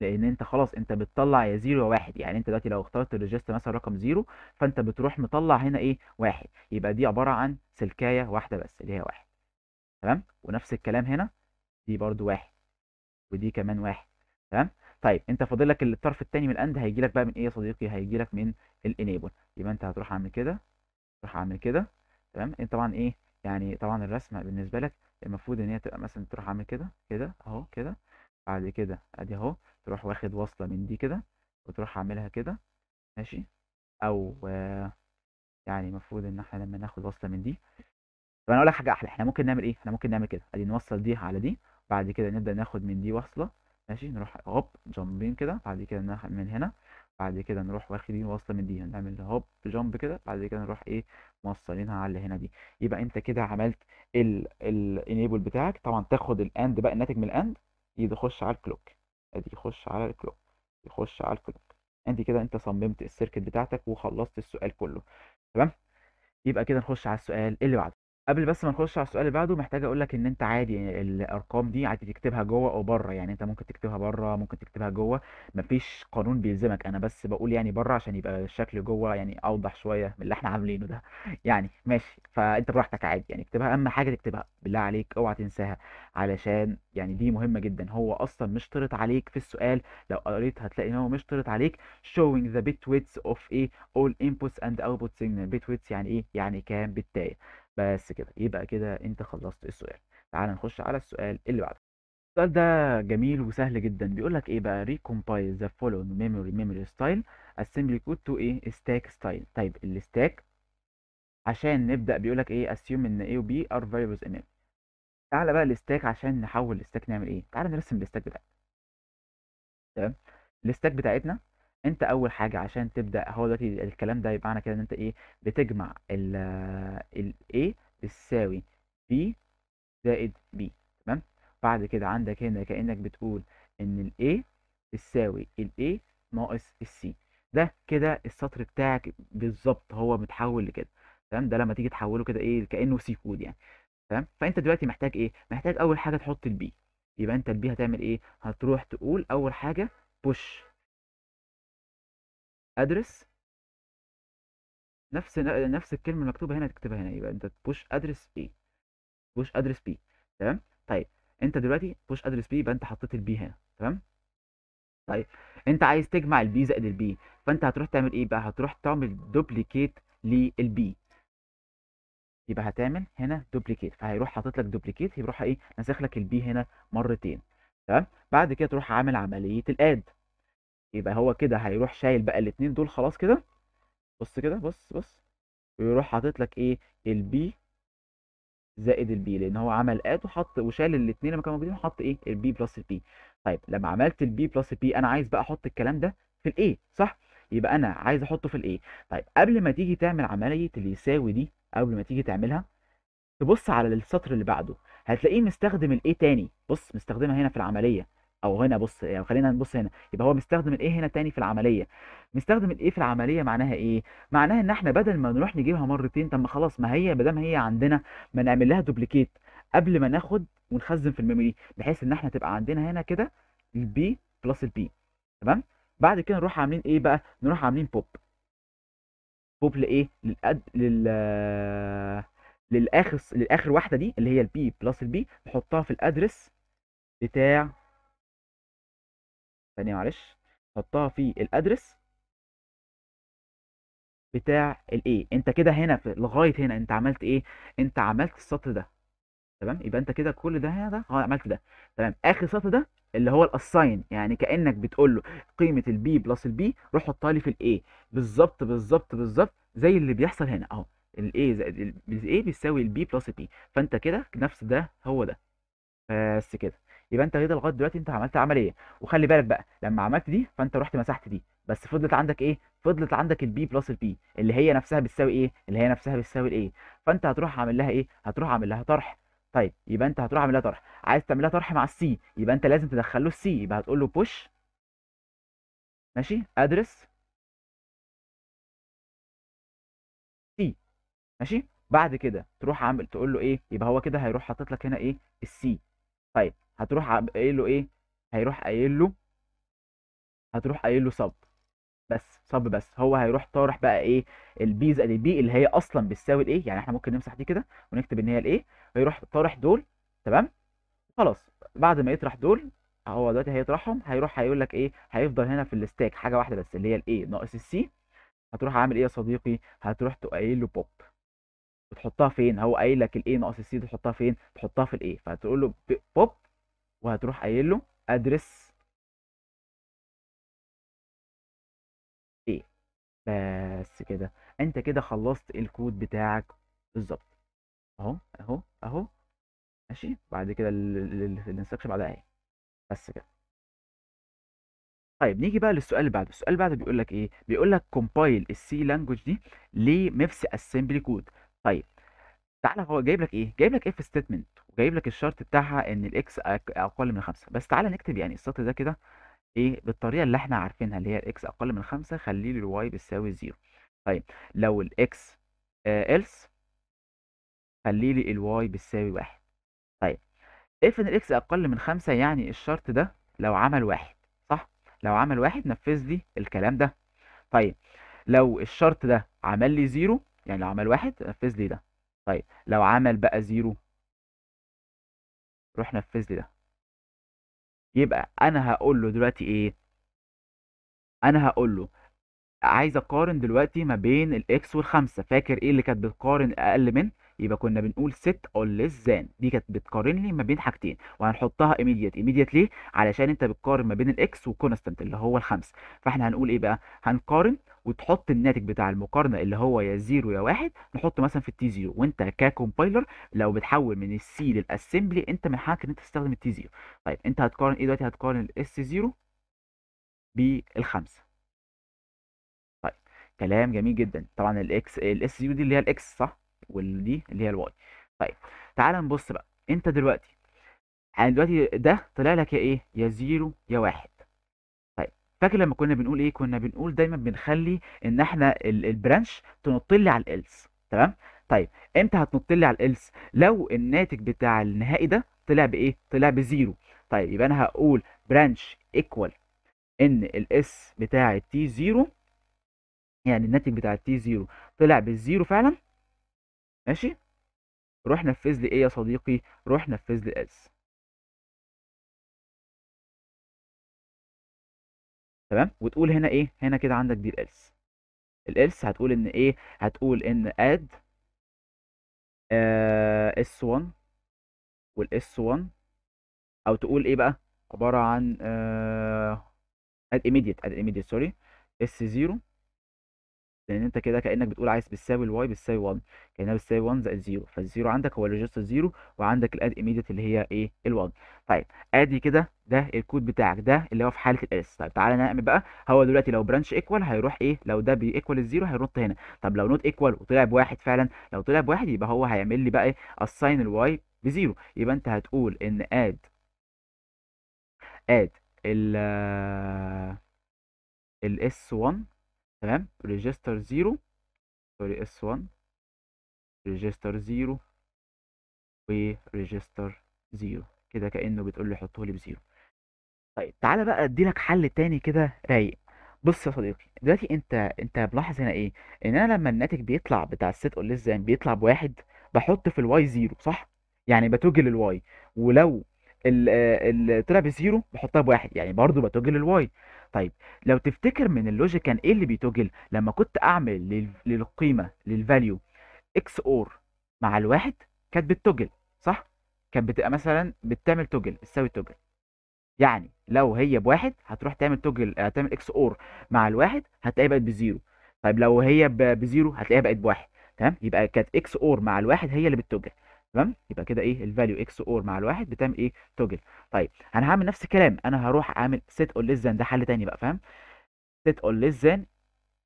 لان انت خلاص انت بتطلع يا زيرو يا واحد يعني انت دلوقتي لو اخترت الريجست مثلا رقم زيرو فانت بتروح مطلع هنا ايه واحد يبقى دي عباره عن سلكايه واحده بس اللي هي واحد تمام ونفس الكلام هنا دي برضو واحد ودي كمان واحد تمام طيب انت فاضل لك الطرف الثاني من الاند هيجي لك بقى من ايه يا صديقي هيجي لك من الانيبل يبقى انت هتروح عامل كده تروح عامل كده تمام انت إيه طبعا ايه يعني طبعا الرسمه بالنسبه لك المفروض ان هي تبقى مثلا تروح عامل كده كده اهو كده بعد كده ادي اهو تروح واخد وصله من دي كده وتروح عاملها كده ماشي او يعني المفروض ان احنا لما ناخد وصله من دي طب انا اقول لك حاجه احلى احنا ممكن نعمل ايه احنا ممكن نعمل كده ادي نوصل دي على دي بعد كده نبدأ ناخد من دي وصلة ماشي نروح هوب جامبين كده بعد كده من هنا بعد كده نروح واخدين وصلة من دي هنعمل هوب جامب كده بعد كده نروح ايه موصلينها على هنا دي يبقى انت كده عملت الانيبل بتاعك طبعا تاخد الاند بقى الناتج من الاند يخش على الكلوك ادي يخش على الكلوك يخش على الكلوك انت كده انت صممت السيركت بتاعتك وخلصت السؤال كله تمام يبقى كده نخش على السؤال اللي بعده قبل بس ما نخش على السؤال اللي بعده محتاج اقول لك ان انت عادي الارقام دي عادي تكتبها جوه او بره يعني انت ممكن تكتبها بره ممكن تكتبها جوه مفيش قانون بيلزمك انا بس بقول يعني بره عشان يبقى الشكل جوه يعني اوضح شويه من اللي احنا عاملينه ده [laughs] يعني ماشي فانت براحتك عادي يعني اكتبها اهم حاجه تكتبها بالله عليك اوعى تنساها علشان يعني دي مهمه جدا هو اصلا مش طرت عليك في السؤال لو قريت هتلاقي ان هو مش طرت عليك showing the bit width of a إيه؟ all inputs and output signal bit width يعني ايه يعني كام بتايه بس كده يبقى كده انت خلصت السؤال تعال نخش على السؤال اللي بعده السؤال ده جميل وسهل جدا بيقول لك ايه بقى recompile the following memory memory style assembly code to ايه stack style طيب الستاك عشان نبدا بيقول لك ايه assume ان A و B are variables تعالى بقى الستاك عشان نحول الستاك نعمل ايه تعالى نرسم الستاك بتاعنا تمام الستاك بتاعتنا انت اول حاجه عشان تبدا هو دلوقتي الكلام ده يبقى معنى كده ان انت ايه بتجمع ال ال A بتساوي B زائد B تمام بعد كده عندك هنا كانك بتقول ان ال A بتساوي ال A ناقص ال C ده كده السطر بتاعك بالظبط هو متحول لكده تمام ده لما تيجي تحوله كده ايه كانه سي كود يعني تمام فانت دلوقتي محتاج ايه محتاج اول حاجه تحط البي يبقى انت البي هتعمل ايه هتروح تقول اول حاجه بوش ادرس نفس نفس الكلمه المكتوبه هنا تكتبها هنا يبقى انت بوش ادرس بي بوش ادرس بي تمام طيب انت دلوقتي بوش ادرس بي يبقى انت حطيت البي هنا تمام طيب انت عايز تجمع البي زائد البي فانت هتروح تعمل ايه بقى هتروح تعمل دوبليكيت للبي يبقى هتعمل هنا دوبليكيت فهيروح حاطط لك دوبليكيت يروح ايه نسخ لك البي هنا مرتين تمام بعد كده تروح عامل عمليه الاد يبقى هو كده هيروح شايل بقى الاثنين دول خلاص كده بص كده بص بص ويروح حاطط لك ايه البي زائد البي لان هو عمل اد وحط وشال الاثنين لما كانوا موجودين وحط ايه البي بلس البي طيب لما عملت البي بلس البي انا عايز بقى احط الكلام ده في الاي صح يبقى انا عايز احطه في الايه طيب قبل ما تيجي تعمل عمليه اللي يساوي دي قبل ما تيجي تعملها تبص على السطر اللي بعده هتلاقيه مستخدم الايه تاني بص مستخدمها هنا في العمليه او هنا بص يعني خلينا نبص هنا يبقى هو مستخدم الايه هنا تاني في العمليه مستخدم الايه في العمليه معناها ايه معناها ان احنا بدل ما نروح نجيبها مرتين طب ما خلاص ما هي ما دام هي عندنا ما نعمل لها دوبليكيت قبل ما ناخد ونخزن في الميموري بحيث ان احنا تبقى عندنا هنا كده البي بلس البي تمام بعد كده نروح عاملين ايه بقى نروح عاملين بوب بوب لايه للأد... لل للاخر للاخر واحده دي اللي هي البي بلس البي نحطها في الادرس بتاع ثانيه معلش حطها في الادرس بتاع الايه انت كده هنا في لغايه هنا انت عملت ايه انت عملت السطر ده تمام يبقى انت كده كل ده هنا ده اه عملت ده تمام اخر سطر ده اللي هو الاساين يعني كانك بتقول له قيمه البي بلس البي روح حطها لي في الايه بالظبط بالظبط بالظبط زي اللي بيحصل هنا اهو الاي زائد الاي بيساوي البي بلس بي فانت كده نفس ده هو ده بس كده يبقى انت كده لغايه دلوقتي انت عملت عمليه وخلي بالك بقى لما عملت دي فانت رحت مسحت دي بس فضلت عندك ايه فضلت عندك البي بلس البي اللي هي نفسها بتساوي ايه اللي هي نفسها بتساوي الايه فانت هتروح عامل لها ايه هتروح عامل لها طرح طيب يبقى انت هتروح عامل لها طرح عايز تعمل لها طرح مع السي يبقى انت لازم تدخل له السي يبقى هتقول له بوش ماشي ادرس سي ماشي بعد كده تروح عامل تقول له ايه يبقى هو كده هيروح حاطط لك هنا ايه السي طيب هتروح قايل له ايه هيروح قايل له هتروح قايل له صب بس صب بس هو هيروح طارح بقى ايه البي زائد البي اللي هي اصلا بتساوي الايه يعني احنا ممكن نمسح دي كده ونكتب ان هي الايه هيروح طارح دول تمام خلاص بعد ما يطرح دول هو دلوقتي هيطرحهم هيروح هيقول لك ايه هيفضل هنا في الستاك حاجه واحده بس اللي هي الايه ناقص السي هتروح عامل ايه يا صديقي هتروح تقايل له بوب وتحطها فين هو قايل لك الايه ناقص السي تحطها فين تحطها في الايه فهتقول له بوب وهتروح قايل له ادرس ايه بس كده انت كده خلصت الكود بتاعك بالظبط اهو اهو اهو ماشي بعد كده الانستكشن بعدها اهي بس كده طيب نيجي بقى للسؤال اللي بعده السؤال اللي بعده بيقول لك ايه بيقول لك كومبايل السي لانجوج دي لميفس اسمبلي كود طيب تعالى هو جايب لك ايه جايب لك اف ستيتمنت وجايب لك الشرط بتاعها ان الاكس اقل من خمسه بس تعالى نكتب يعني السطر ده كده ايه بالطريقه اللي احنا عارفينها اللي هي الاكس اقل من 5 خليه للواي بتساوي 0 طيب لو الاكس الس آه، خلي لي الواي بتساوي 1 طيب اف ان الاكس اقل من خمسه يعني الشرط ده لو عمل واحد صح لو عمل واحد نفذ لي الكلام ده طيب لو الشرط ده عمل لي 0 يعني لو عمل واحد نفذ لي ده طيب لو عمل بقى 0 روح نفذ لي ده يبقى انا هقول له دلوقتي ايه انا هقول له عايز اقارن دلوقتي ما بين الاكس والخمسة فاكر ايه اللي كانت بتقارن اقل من يبقى كنا بنقول set or less than دي كانت بتقارن لي ما بين حاجتين وهنحطها immediate immediate ليه علشان انت بتقارن ما بين الاكس وكونستانت اللي هو الخمس فاحنا هنقول ايه بقى هنقارن وتحط الناتج بتاع المقارنه اللي هو يا زيرو يا واحد نحط مثلا في التي زيرو وانت ككومبايلر لو بتحول من السي للاسمبلي انت من حقك ان انت تستخدم التي زيرو طيب انت هتقارن ايه دلوقتي هتقارن الاس زيرو بالخمسه طيب كلام جميل جدا طبعا الاكس الاس زيرو دي اللي هي الاكس صح والدي اللي هي الواي طيب تعال نبص بقى انت دلوقتي يعني دلوقتي ده طلع لك يا ايه يا زيرو يا واحد فاكر لما كنا بنقول ايه كنا بنقول دايما بنخلي ان احنا البرانش تنط لي على الالس تمام طيب امتى هتنط لي على الالس لو الناتج بتاع النهائي ده طلع بايه طلع بزيرو طيب يبقى انا هقول برانش ايكوال ان الاس بتاع تي زيرو يعني الناتج بتاع تي زيرو طلع بالزيرو فعلا ماشي روح نفذ لي ايه يا صديقي روح نفذ لي اس تمام وتقول هنا ايه هنا كده عندك دي الالس الالس هتقول ان ايه هتقول ان اد آه، اس 1 والاس 1 او تقول ايه بقى عباره عن اد آه، immediate اد immediate سوري اس 0 لان انت كده كانك بتقول عايز بتساوي الواي بتساوي 1 كانها بتساوي 1 زائد 0 فالزيرو عندك هو لوجيست 0 وعندك الاد ايميديت اللي هي ايه ال1 طيب ادي كده ده الكود بتاعك ده اللي هو في حاله الاس طيب تعالى نعمل بقى هو دلوقتي لو برانش ايكوال هيروح ايه لو ده بييكوال الزيرو هينط هنا طب لو نوت ايكوال وطلع بواحد فعلا لو طلع بواحد يبقى هو هيعمل لي بقى ايه اساين الواي بزيرو يبقى انت هتقول ان اد اد ال آه، الاس 1 تمام ريجستر زيرو سوري اس 1 ريجستر زيرو وريجستر زيرو كده كأنه بتقول لي حطه لي بزيرو طيب تعالى بقى ادي لك حل تاني كده رايق بص يا صديقي دلوقتي انت انت ملاحظ هنا ايه ان انا لما الناتج بيطلع بتاع السيت اول ليس بيطلع بواحد بحط في الواي زيرو صح يعني بتوجل الواي ولو ال آه، ال طلع بزيرو بحطها بواحد يعني برضو بتوجل الواي طيب لو تفتكر من اللوجيك كان ايه اللي بيتوجل لما كنت اعمل للقيمه للفاليو اكس اور مع الواحد كانت بتوجل صح كانت بتبقى مثلا بتعمل توجل تساوي توجل يعني لو هي بواحد هتروح تعمل توجل هتعمل آه، اكس اور مع الواحد هتلاقيها بقت بزيرو طيب لو هي بزيرو هتلاقيها بقت بواحد تمام يبقى كانت اكس اور مع الواحد هي اللي بتوجل تمام يبقى كده ايه الفاليو اكس اور مع الواحد بتعمل ايه توجل طيب انا هعمل نفس الكلام انا هروح اعمل سيت اور ليس ذان ده حل تاني بقى فاهم سيت اور ليس ذان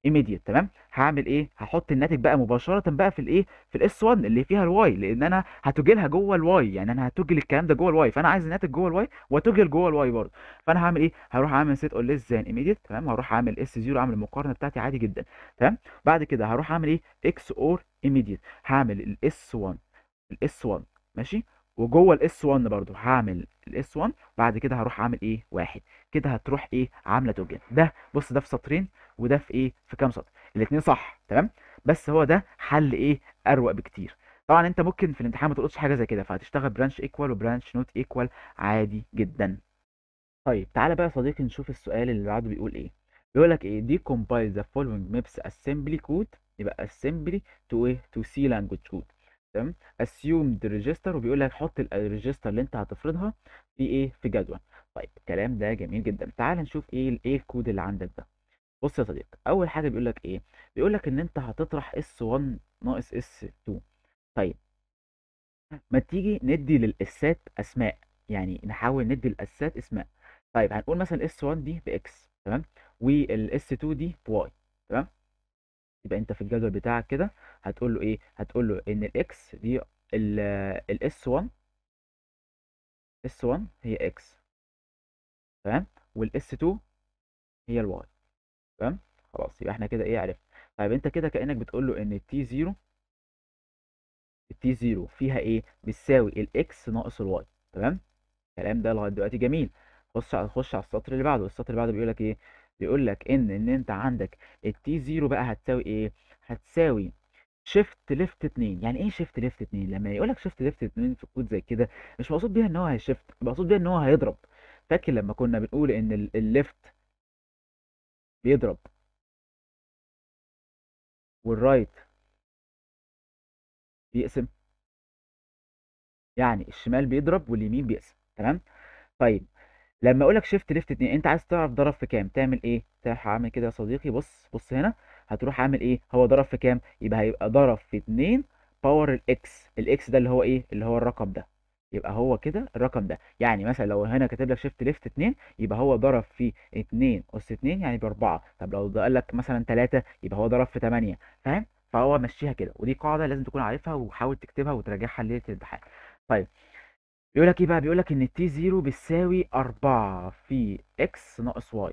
ايميديت تمام هعمل ايه هحط الناتج بقى مباشره بقى في الايه في الاس 1 اللي فيها الواي لان انا هتوجلها جوه الواي يعني انا هتوجل الكلام ده جوه الواي فانا عايز الناتج جوه الواي وتوجل جوه الواي برضه فانا هعمل ايه هروح اعمل سيت اور ليس ذان ايميديت تمام هروح اعمل اس 0 اعمل المقارنه بتاعتي عادي جدا تمام بعد كده هروح اعمل ايه اكس اور ايميديت هعمل الاس 1 الاس 1 ماشي وجوه الاس 1 برضو هعمل الاس 1 بعد كده هروح اعمل ايه واحد كده هتروح ايه عامله توجن ده بص ده في سطرين وده في ايه في كام سطر الاثنين صح تمام بس هو ده حل ايه اروق بكتير طبعا انت ممكن في الامتحان ما تلقطش حاجه زي كده فهتشتغل برانش ايكوال وبرانش نوت ايكوال عادي جدا طيب تعالى بقى يا صديقي نشوف السؤال اللي بعده بيقول ايه بيقول لك ايه دي كومبايل the following ميبس assembly code يبقى assembly to ايه to C language code تمام اسيومد ريجستر وبيقول لك حط الريجستر اللي انت هتفرضها في ايه في جدول طيب الكلام ده جميل جدا تعال نشوف ايه ايه الكود اللي عندك ده بص يا صديقي اول حاجه بيقول لك ايه بيقول لك ان انت هتطرح اس1 ناقص اس2 طيب ما تيجي ندي للاسات اسماء يعني نحاول ندي الاسات اسماء طيب هنقول مثلا اس1 دي باكس تمام والاس2 دي بواي تمام يبقى انت في الجدول بتاعك كده هتقول له ايه هتقول له ان الاكس دي الاس 1 اس 1 هي اكس تمام والاس 2 هي الواي تمام خلاص يبقى احنا كده ايه عرفنا طيب انت كده كانك بتقول له ان التي 0 التي 0 فيها ايه بتساوي الاكس ناقص الواي تمام الكلام ده لغايه دلوقتي جميل خش على خش على السطر اللي بعده السطر اللي بعده بيقول لك ايه بيقول لك ان ان انت عندك التي زيرو بقى هتساوي ايه هتساوي شيفت ليفت 2 يعني ايه شيفت ليفت 2 لما يقول لك شيفت ليفت 2 في الكود زي كده مش مقصود بيها ان هو هيشيفت مقصود بيها ان هو هيضرب فاكر لما كنا بنقول ان الليفت بيضرب والرايت بيقسم يعني الشمال بيضرب واليمين بيقسم تمام طيب لما اقول لك شيفت ليفت 2 انت عايز تعرف ضرب في كام تعمل ايه تروح طيب هعمل كده يا صديقي بص بص هنا هتروح عامل ايه هو ضرب في كام يبقى هيبقى ضرب في 2 باور الاكس الاكس ده اللي هو ايه اللي هو الرقم ده يبقى هو كده الرقم ده يعني مثلا لو هنا كاتب لك شيفت ليفت 2 يبقى هو ضرب في 2 اس 2 يعني ب 4 طب لو قال لك مثلا 3 يبقى هو ضرب في 8 فاهم فهو مشيها كده ودي قاعده لازم تكون عارفها وحاول تكتبها وتراجعها ليله الامتحان طيب بيقول لك ايه بقى بيقول لك ان تي 0 بتساوي 4 في اكس ناقص واي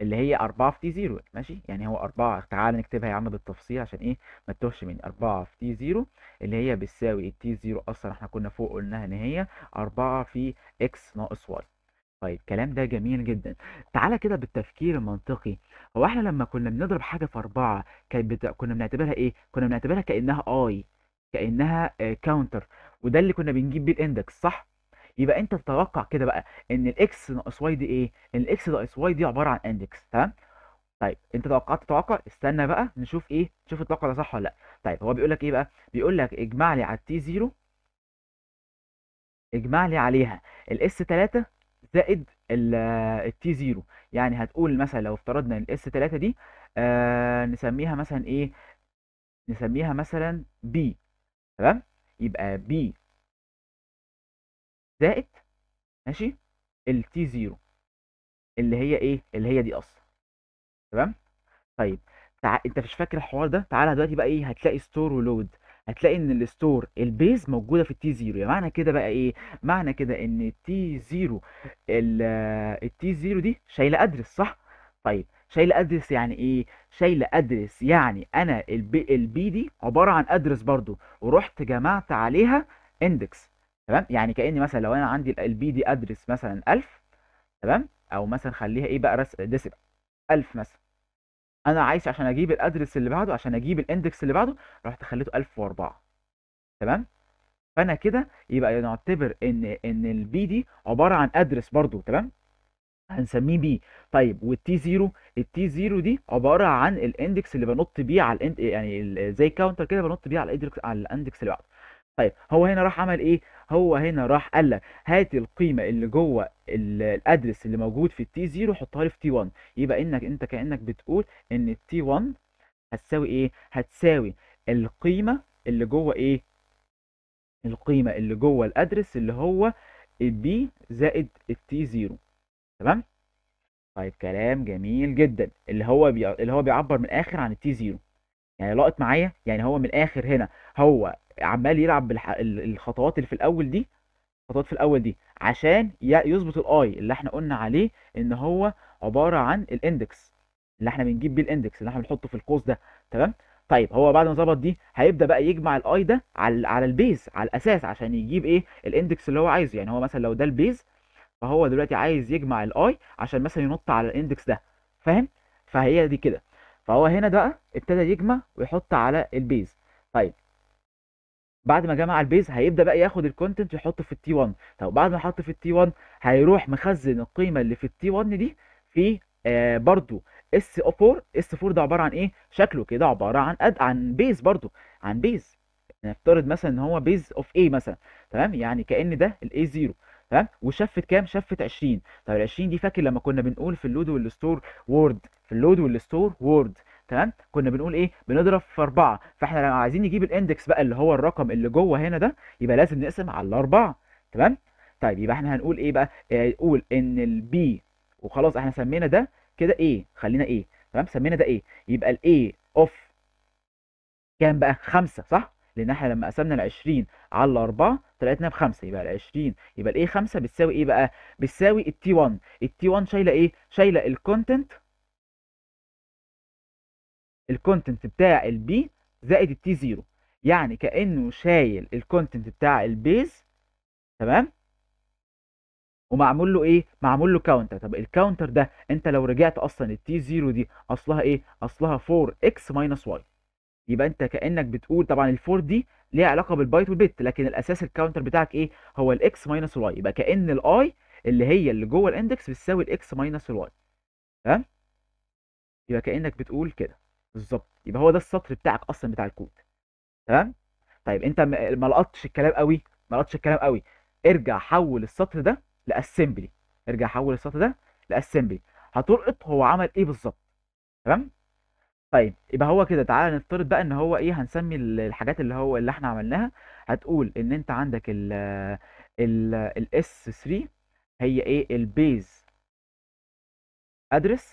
اللي هي 4 في تي 0 ماشي يعني هو 4 تعال نكتبها يا عم بالتفصيل عشان ايه ما تتوهش مني 4 في تي 0 اللي هي بتساوي التي 0 اصلا احنا كنا فوق قلناها ان هي 4 في اكس ناقص واي طيب الكلام ده جميل جدا تعالى كده بالتفكير المنطقي هو احنا لما كنا بنضرب حاجه في 4 كانت كنا بنعتبرها ايه كنا بنعتبرها كانها اي كانها كاونتر آه، وده اللي كنا بنجيب بيه الاندكس صح يبقى انت تتوقع كده بقى ان الاكس ناقص واي دي ايه الاكس ناقص واي دي عباره عن اندكس تمام طيب انت توقعت توقع استنى بقى نشوف ايه نشوف التوقع ده صح ولا لا طيب هو بيقول لك ايه بقى بيقول لك اجمع لي على تي 0 اجمع لي عليها الاس 3 زائد التي 0 آه، يعني هتقول مثلا لو افترضنا الاس 3 دي آه نسميها مثلا ايه نسميها مثلا بي تمام يبقى بي زائد ماشي ال t0 اللي هي ايه اللي هي دي اصلا تمام طيب تع... انت مش فاكر الحوار ده تعالى دلوقتي بقى ايه هتلاقي ستور ولود هتلاقي ان الستور البيز موجوده في التي زيرو يعني معنى كده بقى ايه معنى كده ان التي زيرو التي زيرو دي شايله ادرس صح طيب شايل ادرس يعني ايه شايل ادرس يعني انا البي, البي دي عباره عن ادرس برضو ورحت جمعت عليها اندكس تمام يعني كاني مثلا لو انا عندي البي دي ادرس مثلا 1000 تمام او مثلا خليها ايه بقى رس ديسيبل 1000 مثلا انا عايز عشان اجيب الادرس اللي بعده عشان اجيب الاندكس اللي بعده رحت خليته 1004 تمام فانا كده يبقى نعتبر ان ان البي دي عباره عن ادرس برضو تمام هنسميه بي طيب والتي زيرو التي زيرو دي عباره عن الاندكس اللي بنط بيه على الاند يعني زي كاونتر كده بنط بيه على الاندكس على الاندكس اللي بعده طيب هو هنا راح عمل ايه هو هنا راح قال لك هات القيمه اللي جوه الادرس اللي موجود في التي زيرو حطها لي في تي 1 يبقى انك انت كانك بتقول ان التي 1 هتساوي ايه هتساوي القيمه اللي جوه ايه القيمه اللي جوه الادرس اللي هو البي زائد التي زيرو تمام طيب كلام جميل جدا اللي هو بي... اللي هو بيعبر من الاخر عن التي زيرو يعني لقط معايا يعني هو من الاخر هنا هو عمال يلعب بالح... الخطوات اللي في الاول دي الخطوات في الاول دي عشان يظبط الاي اللي احنا قلنا عليه ان هو عباره عن الاندكس اللي احنا بنجيب بيه الاندكس اللي احنا بنحطه في القوس ده تمام طيب هو بعد ما ظبط دي هيبدا بقى يجمع الاي ده على على البيز على الاساس عشان يجيب ايه الاندكس اللي هو عايزه يعني هو مثلا لو ده البيز فهو دلوقتي عايز يجمع الاي عشان مثلا ينط على الاندكس ده فاهم فهي دي كده فهو هنا بقى ابتدى يجمع ويحط على البيز طيب بعد ما جمع البيز هيبدا بقى ياخد الكونتنت يحطه في التي 1 طب بعد ما حط في التي 1 هيروح مخزن القيمه اللي في التي 1 دي في آه برضو اس 4 اس 4 ده عباره عن ايه شكله كده عباره عن أد... عن بيز برضو عن بيز نفترض مثلا ان هو بيز اوف اي مثلا تمام يعني كان ده الاي 0 تمام وشفت كام شفت 20 طب ال 20 دي فاكر لما كنا بنقول في اللود والستور وورد في اللود والستور وورد تمام كنا بنقول ايه بنضرب في 4 فاحنا لو عايزين نجيب الاندكس بقى اللي هو الرقم اللي جوه هنا ده يبقى لازم نقسم على 4 تمام طيب يبقى احنا هنقول ايه بقى نقول آه، ان البي وخلاص احنا سمينا ده كده ايه خلينا ايه تمام سمينا ده ايه يبقى الايه اوف كام بقى 5 صح لان احنا لما قسمنا ال 20 على 4 طلعتنا بخمسه يبقى ال 20 يبقى الاي 5 بتساوي ايه بقى؟ بتساوي التي 1 التي 1 شايله ايه؟ شايله الكونتنت الكونتنت بتاع البي زائد التي 0 يعني كانه شايل الكونتنت بتاع البيز تمام؟ ومعمول له ايه معمول له كاونتر طب الكاونتر ده انت لو رجعت اصلا التي 0 دي اصلها ايه اصلها 4 x واي. يبقى انت كانك بتقول طبعا الفور دي ليها علاقه بالبايت والبت لكن الاساس الكاونتر بتاعك ايه هو الاكس ماينس الواي يبقى كان الاي اللي هي اللي جوه الاندكس بتساوي الاكس ماينس الواي تمام يبقى كانك بتقول كده بالظبط يبقى هو ده السطر بتاعك اصلا بتاع الكود تمام طيب انت ما لقطتش الكلام قوي ما لقطتش الكلام قوي ارجع حول السطر ده لاسمبلي ارجع حول السطر ده لاسمبلي هتلقط هو عمل ايه بالظبط تمام طيب يبقى هو كده تعالى نفترض بقى ان هو ايه هنسمي الحاجات اللي هو اللي احنا عملناها هتقول ان انت عندك ال ال ال S3 هي ايه البيز ادرس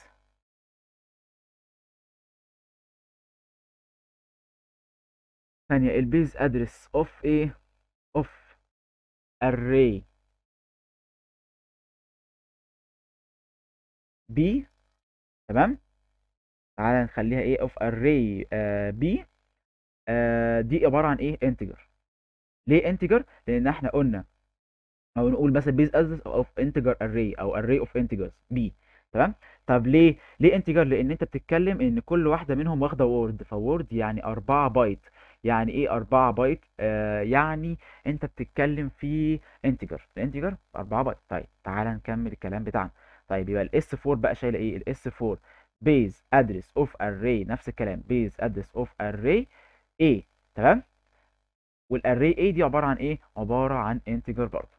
ثانية البيز ادرس اوف ايه اوف array b تمام تعالى نخليها ايه اوف array آه، b آه، دي عباره عن ايه انتجر ليه انتجر لان احنا قلنا او نقول مثلا بيز از اوف انتجر array او array of integers b تمام طب ليه ليه انتجر لان انت بتتكلم ان كل واحده منهم واخده وورد فورد يعني 4 بايت يعني ايه 4 بايت آه يعني انت بتتكلم في انتجر الانتجر 4 بايت طيب تعالى نكمل الكلام بتاعنا طيب يبقى الاس 4 بقى شايله ايه الاس 4 base address of array نفس الكلام base address of array A تمام والاري A دي عبارة عن ايه عبارة عن integer برضه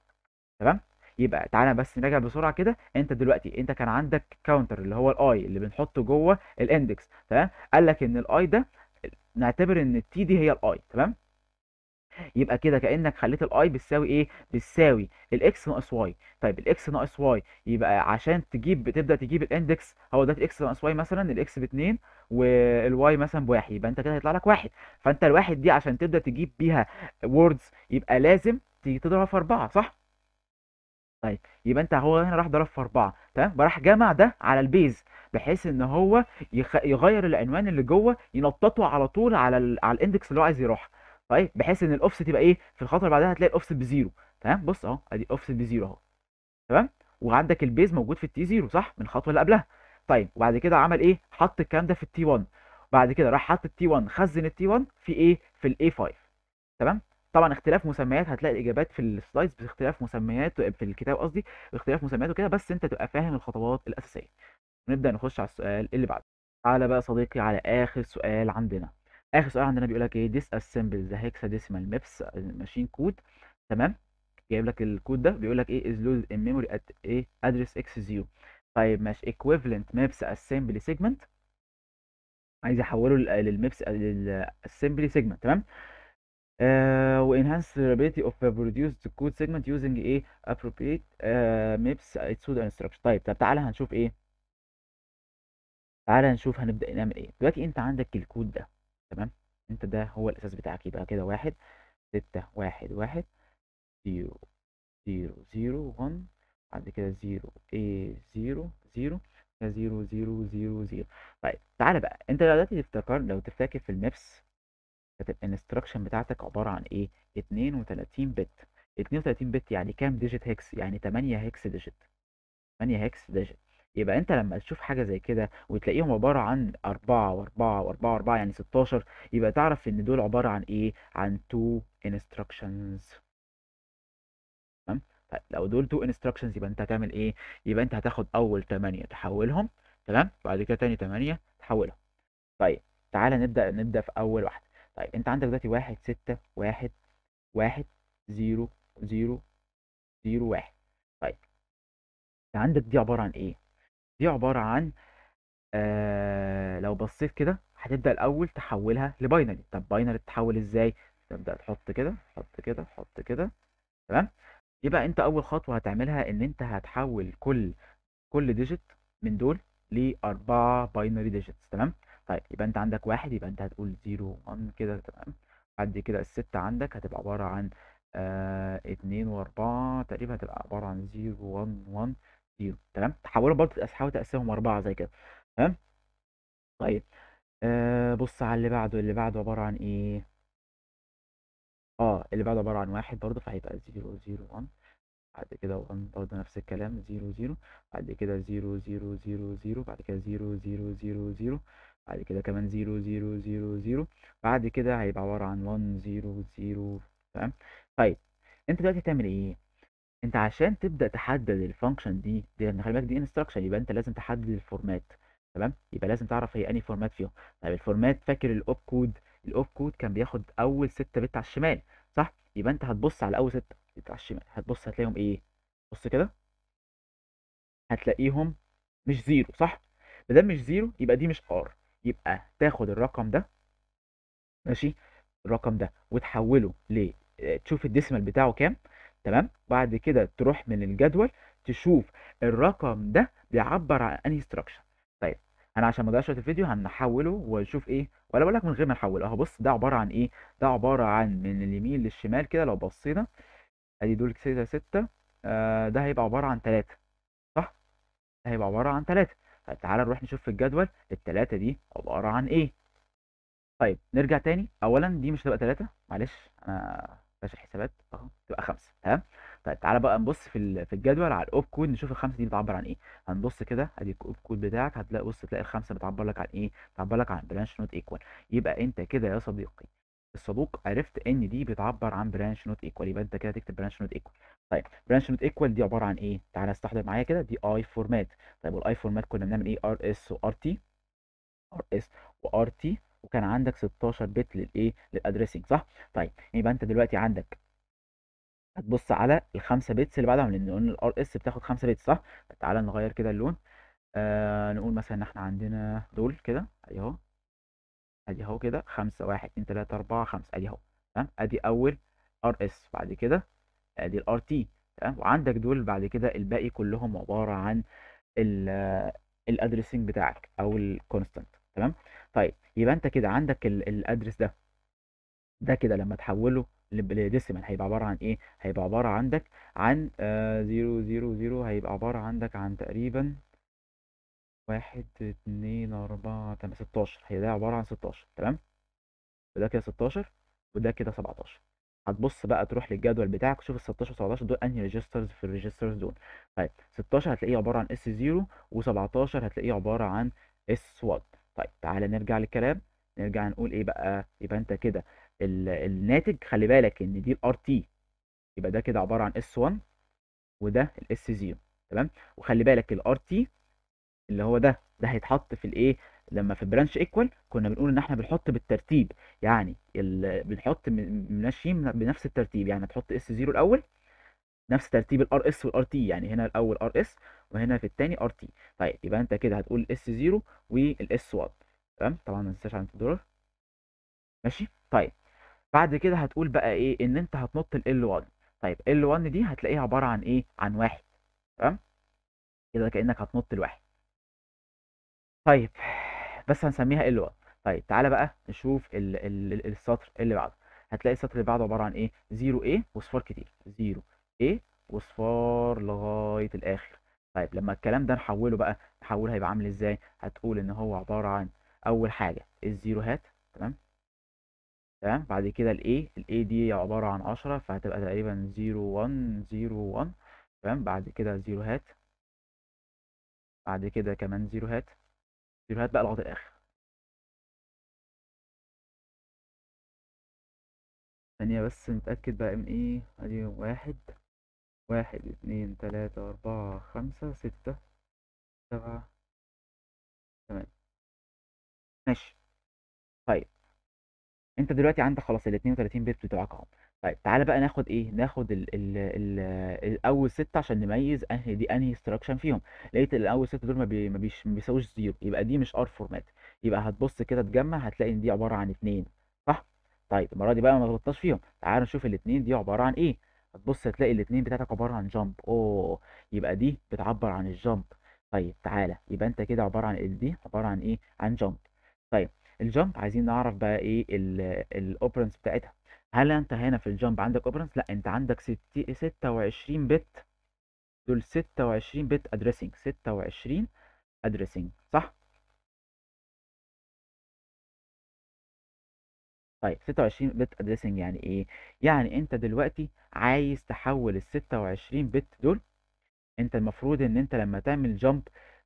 تمام يبقى تعالى بس نراجع بسرعه كده انت دلوقتي انت كان عندك كاونتر اللي هو الاي اللي بنحطه جوه الاندكس تمام قال لك ان الاي ده نعتبر ان التي دي هي الاي تمام يبقى كده كانك خليت الاي بتساوي ايه بتساوي الاكس ناقص واي طيب الاكس ناقص واي يبقى عشان تجيب بتبدا تجيب الاندكس هو ده الاكس ناقص واي مثلا الاكس ب 2 والواي مثلا بواحد يبقى انت كده هيطلع لك واحد فانت الواحد دي عشان تبدا تجيب بيها ووردز يبقى لازم تيجي تضربها في اربعه صح؟ طيب يبقى انت هو هنا راح ضرب في اربعه تمام راح جمع ده على البيز بحيث ان هو يغير العنوان اللي جوه ينططه على طول على ال... على الاندكس اللي هو عايز يروحه طيب بحيث ان الاوفست تبقى ايه في الخطوه اللي بعدها هتلاقي الاوفست بزيرو تمام بص اهو ادي اوفست بزيرو اهو تمام وعندك البيز موجود في التي زيرو صح من الخطوه اللي قبلها طيب وبعد كده عمل ايه حط الكلام ده في التي 1 بعد كده راح حط التي 1 خزن التي 1 في ايه في الاي 5 تمام طبعا اختلاف مسميات هتلاقي الاجابات في السلايدز باختلاف مسميات آه، في الكتاب قصدي باختلاف مسميات وكده بس انت تبقى فاهم الخطوات الاساسيه نبدا نخش على السؤال اللي بعده تعالى بقى صديقي على اخر سؤال عندنا اخر سؤال عندنا بيقول لك ايه ديس اسمبل ذا هيكسا ديسمال ميبس ماشين كود تمام جايب لك الكود ده بيقول لك ايه از لوز ان ميموري ات ايه ادرس اكس زيرو طيب ماشي ايكويفالنت ميبس اسمبل سيجمنت عايز احوله للميبس للاسمبل سيجمنت تمام آه، enhance the reliability of produced code segment using a appropriate آه، MIPS pseudo آه، instruction طيب طب تعالى هنشوف ايه تعالى نشوف هنبدا نعمل ايه دلوقتي انت عندك الكود ده تمام انت ده هو الاساس بتاعك يبقى كده واحد ستة واحد واحد زيرو زيرو زيرو ون بعد كده زيرو ايه زيرو زيرو زيرو زيرو زيرو زيرو طيب تعالى بقى انت دلوقتي تفتكر لو تفتكر في المبس كانت الانستراكشن بتاعتك عبارة عن ايه 32 بت 32 بت يعني كام ديجيت هيكس يعني 8 هيكس ديجيت 8 هيكس ديجيت يبقى انت لما تشوف حاجه زي كده وتلاقيهم عباره عن أربعة و4 و4 و4 يعني 16 يبقى تعرف ان دول عباره عن ايه عن تو instructions تمام لو دول تو instructions يبقى انت هتعمل ايه يبقى انت هتاخد اول 8 تحولهم تمام بعد كده تاني 8 تحولهم طيب تعالى نبدا نبدا في اول واحده طيب انت عندك دلوقتي 1 6 1 1 0 0 0 1 طيب انت عندك دي عباره عن ايه دي عبارة عن آه لو بصيت كده هتبدأ الأول تحولها لباينري طب باينري تتحول ازاي؟ تبدأ تحط كده تحط كده تحط كده تمام؟ يبقى انت أول خطوة هتعملها إن انت هتحول كل كل ديجيت من دول لأربعة باينري ديجيتس تمام؟ طيب يبقى انت عندك واحد يبقى انت هتقول 0 1 كده تمام؟ بعد كده الستة عندك هتبقى عبارة عن آه اتنين وأربعة تقريبا هتبقى عبارة عن 0 1 1 زيرو تمام تحولهم برضه حاول تقسمهم اربعه زي كده تمام طيب آه بص على اللي بعده اللي بعده عباره عن ايه اه اللي بعده عباره عن واحد برضه فهيبقى زيرو زيرو 1 بعد كده 1 برضه نفس الكلام زيرو زيرو بعد كده زيرو زيرو زيرو زيرو بعد كده زيرو زيرو زيرو زيرو بعد كده كمان زيرو زيرو زيرو زيرو بعد كده هيبقى عباره عن 1 0 0 تمام طيب انت دلوقتي هتعمل ايه انت عشان تبدا تحدد الفانكشن دي لان يعني خلي بالك دي انستراكشن يبقى انت لازم تحدد الفورمات تمام يبقى لازم تعرف هي انهي فورمات فيهم طيب الفورمات فاكر الاوب كود الاوب كود كان بياخد اول 6 بت على الشمال صح يبقى انت هتبص على اول 6 بت على الشمال هتبص هتلاقيهم ايه بص كده هتلاقيهم مش زيرو صح ما دام مش زيرو يبقى دي مش ار يبقى تاخد الرقم ده ماشي الرقم ده وتحوله ل آه، تشوف الديسمال بتاعه كام تمام بعد كده تروح من الجدول تشوف الرقم ده بيعبر عن انهي ستراكشر طيب انا عشان ما اضيعش الفيديو هنحوله ونشوف ايه ولا بقول لك من غير ما نحوله اهو بص ده عباره عن ايه ده عباره عن من اليمين للشمال كده لو بصينا ادي دول 6 6 آه، ده هيبقى عباره عن 3 صح ده هيبقى عباره عن 3 طيب تعالى نروح نشوف في الجدول الثلاثه دي عباره عن ايه طيب نرجع تاني اولا دي مش هتبقى 3 معلش انا فاش الحسابات اه تبقى خمسه تمام طيب تعالى بقى نبص في في الجدول على الاوب كود نشوف الخمسه دي بتعبر عن ايه هنبص كده ادي الاوب كود بتاعك هتلاقي بص تلاقي الخمسه بتعبر لك عن ايه بتعبر لك عن برانش نوت ايكوال يبقى انت كده يا صديقي الصدوق عرفت ان دي بتعبر عن برانش نوت ايكوال يبقى انت كده تكتب برانش نوت ايكوال طيب برانش نوت ايكوال دي عباره عن ايه تعالى استحضر معايا كده دي اي فورمات طيب والاي فورمات كنا بنعمل ايه ار اس وار تي ار اس وار تي وكان عندك 16 بت للايه للادريسنج صح طيب يبقى انت دلوقتي عندك هتبص على الخمسه بيتس اللي بعدهم لان قلنا الار اس بتاخد خمسه بيتس صح تعالى نغير كده اللون آه نقول مثلا ان احنا عندنا دول كده ادي اهو ادي اهو كده 5 1 2 3 4 5 ادي اهو تمام ادي اول ار اس بعد كده ادي الار تي تمام وعندك دول بعد كده الباقي كلهم عباره عن آه، الادريسنج بتاعك او الكونستنت تمام طيب يبقى انت كده عندك الادرس ده ده كده لما تحوله لديسيمال هيبقى عباره عن ايه هيبقى عباره عندك عن 0 0 0 هيبقى عباره عندك عن تقريبا 1 2 4 8 16 هي ده عبارة عن 16 تمام وده كده 16 وده كده 17 هتبص بقى تروح للجدول بتاعك وشوف ال 16 و17 دول انهي ريجسترز في الريجسترز دول طيب 16 هتلاقيه عباره عن اس 0 و17 هتلاقيه عباره عن اس 1 طيب تعالى نرجع للكلام نرجع نقول ايه بقى يبقى انت كده الناتج خلي بالك ان دي الار تي يبقى ده كده عباره عن اس 1 وده الاس 0 تمام وخلي بالك الار تي اللي هو ده ده هيتحط في الايه لما في برانش ايكوال كنا بنقول ان احنا بنحط بالترتيب يعني بنحط ماشيين بنفس الترتيب يعني هتحط اس 0 الاول نفس ترتيب الار اس والار تي يعني هنا الاول ار اس وهنا في الثاني ار تي طيب يبقى انت كده هتقول الاس 0 والاس 1 تمام طبعا ما تنساش عن الدولار ماشي طيب بعد كده هتقول بقى ايه ان انت هتنط ال 1 طيب ال 1 دي هتلاقيها عباره عن ايه عن واحد تمام كده كانك هتنط الواحد طيب بس هنسميها ال 1 طيب تعالى بقى نشوف الـ الـ السطر اللي بعده هتلاقي السطر اللي بعده عباره عن ايه 0 a واصفار كتير 0 ايه واصفار لغايه الاخر طيب لما الكلام ده نحوله بقى نحوله هيبقى عامل ازاي هتقول ان هو عباره عن اول حاجه الزيرو هات تمام تمام بعد كده الايه الايه دي عباره عن 10 فهتبقى تقريبا 0 1 0 1 تمام بعد كده زيرو هات بعد كده كمان زيرو هات زيرو هات بقى لغايه الاخر ثانيه بس نتاكد بقى من ايه ادي واحد واحد اتنين تلاتة أربعة خمسة ستة سبعة تمام ماشي طيب انت دلوقتي عندك خلاص ال 32 بت بتوعك اهو طيب تعالى بقى ناخد ايه ناخد ال ال ال الاول ستة عشان نميز انهي دي انهي استراكشن فيهم لقيت الاول ستة دول ما, بي ما, بيش ما بيساويش زيرو يبقى دي مش ار فورمات يبقى هتبص كده تجمع هتلاقي ان دي عباره عن اتنين صح طيب المره دي بقى ما غلطتش فيهم تعالى نشوف الاتنين دي عباره عن ايه هتبص هتلاقي الاتنين بتاعتك عبارة عن جامب اوه يبقى دي بتعبر عن الجامب طيب تعالى يبقى انت كده عبارة عن دي عبارة عن ايه عن جامب طيب الجامب عايزين نعرف بقى ايه الاوبرنس بتاعتها هل انت هنا في الجامب عندك اوبرنس لا انت عندك 26 بت دول 26 بت ادريسنج 26 ادريسنج طيب 26 بت ادريسنج يعني ايه؟ يعني انت دلوقتي عايز تحول ال 26 بت دول انت المفروض ان انت لما تعمل جامب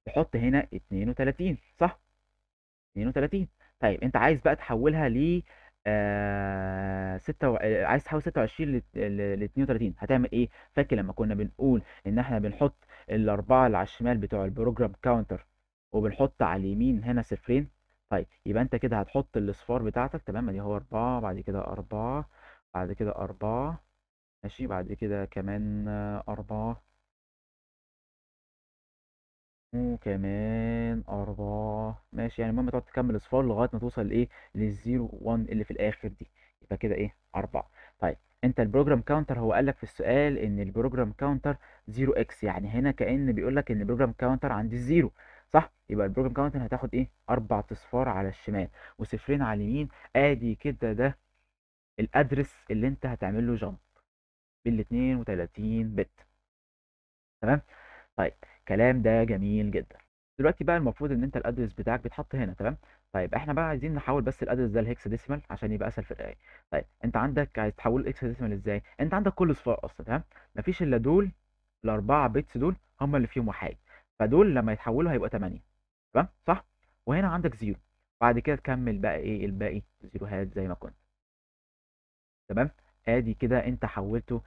تحط هنا 32 صح؟ 32 طيب انت عايز بقى تحولها ل آه ستة و... آه، عايز تحول 26 ل 32 هتعمل ايه؟ فاكر لما كنا بنقول ان احنا بنحط الاربعه اللي على الشمال بتوع البروجرام كاونتر وبنحط على اليمين هنا صفرين طيب يبقى انت كده هتحط الاصفار بتاعتك تمام ادي هو اربعة بعد كده اربعة بعد كده اربعة ماشي بعد كده كمان اربعة وكمان أربعة ماشي يعني المهم تقعد تكمل اصفار لغاية ما توصل لإيه للزيرو وان اللي في الآخر دي يبقى كده إيه أربعة طيب أنت البروجرام كاونتر هو قال لك في السؤال إن البروجرام كاونتر زيرو إكس يعني هنا كأن بيقول لك إن البروجرام كاونتر عندي زيرو صح يبقى البروجرام كاونتر هتاخد ايه اربع اصفار على الشمال وصفرين على اليمين ادي كده ده الادرس اللي انت هتعمل له جامب بال 32 بت تمام طيب كلام ده جميل جدا دلوقتي بقى المفروض ان انت الادرس بتاعك بيتحط هنا تمام طيب احنا بقى عايزين نحول بس الادرس ده لهكس ديسيمال عشان يبقى اسهل في القرايه طيب انت عندك عايز تحول الاكس ديسيمال ازاي انت عندك كل صفار اصلا تمام مفيش الا دول الاربعه بيتس دول هم اللي فيهم واحد فدول لما يتحولوا هيبقى 8 تمام صح وهنا عندك زيرو بعد كده تكمل بقى ايه الباقي زيروهات زي ما كنت تمام ادي كده انت حولته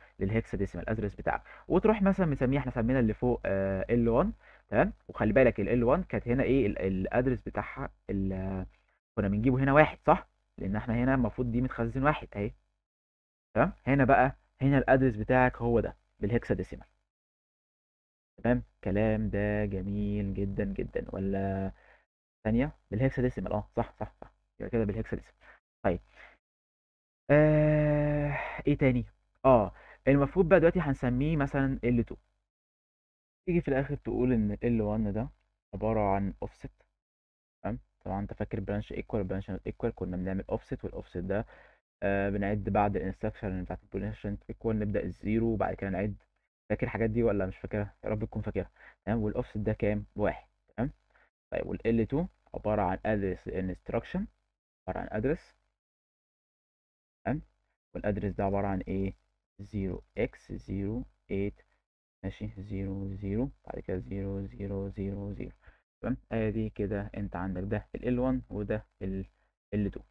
ديسمال ادرس بتاعك وتروح مثلا مسميه احنا سمينا اللي فوق آه، ال1 L1 تمام وخلي بالك ال 1 كانت هنا ايه الادرس بتاعها كنا بنجيبه هنا واحد صح لان احنا هنا المفروض دي متخزن واحد اهي تمام هنا بقى هنا الادرس بتاعك هو ده ديسمال تمام كلام ده جميل جدا جدا ولا ثانيه بالهكسادسيمال اه صح صح صح يبقى كده بالهكسادسيمال طيب آه ايه تاني اه المفروض بقى دلوقتي هنسميه مثلا ال 2 تيجي في الاخر تقول ان ال 1 ده عباره عن اوفست تمام طبعا انت فاكر برانش ايكوال برانش نوت ايكوال كنا بنعمل اوفست والاوفست ده آه بنعد بعد الانستراكشن بتاعت البوليشن ايكوال نبدا الزيرو وبعد كده نعد فاكر الحاجات دي ولا مش فاكرها يا رب تكون فاكرها تمام والاوفست ده كام واحد تمام طيب وال L2 عباره عن ادرس انستراكشن عباره عن ادرس تمام والادرس ده عباره عن ايه 0x08 ماشي 0 0 بعد كده 0 0 0 0 تمام ادي كده انت عندك ده ال L1 وده ال L2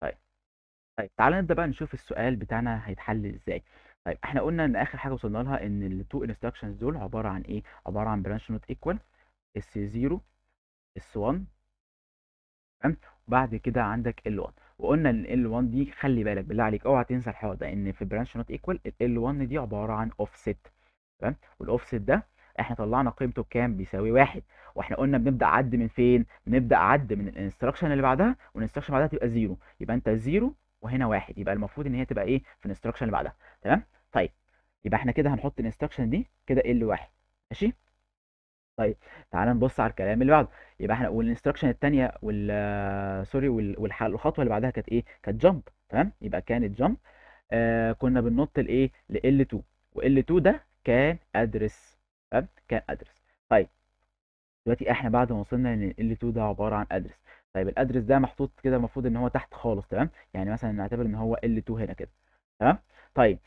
طيب طيب تعالى نبدا بقى نشوف السؤال بتاعنا هيتحل ازاي طيب احنا قلنا ان اخر حاجه وصلنا لها ان التو انستراكشنز دول عباره عن ايه عباره عن برانش نوت ايكوال اس 0 اس 1 تمام وبعد كده عندك ال 1 وقلنا ان ال 1 دي خلي بالك بالله عليك اوعى تنسى الحوار ده ان في برانش نوت ايكوال ال 1 دي عباره عن اوف سيت تمام والاوف سيت ده احنا طلعنا قيمته بكام بيساوي واحد واحنا قلنا بنبدا عد من فين بنبدا عد من الانستراكشن اللي بعدها والانستراكشن اللي بعدها تبقى زيرو يبقى انت زيرو وهنا واحد يبقى المفروض ان هي تبقى ايه في الانستراكشن اللي بعدها تمام طيب يبقى احنا كده هنحط الانستراكشن دي كده ال واحد ماشي طيب تعال نبص على الكلام اللي بعده يبقى احنا والانستراكشن الثانيه وال آه، سوري والخطوه اللي بعدها كانت ايه كانت جامب تمام يبقى كانت جامب آه كنا بننط لايه ل ال 2 وال 2 ده كان ادرس تمام كان ادرس طيب دلوقتي احنا بعد ما وصلنا ان ال 2 ده عباره عن ادرس طيب الادرس ده محطوط كده المفروض ان هو تحت خالص تمام يعني مثلا نعتبر ان هو ال 2 هنا كده تمام طيب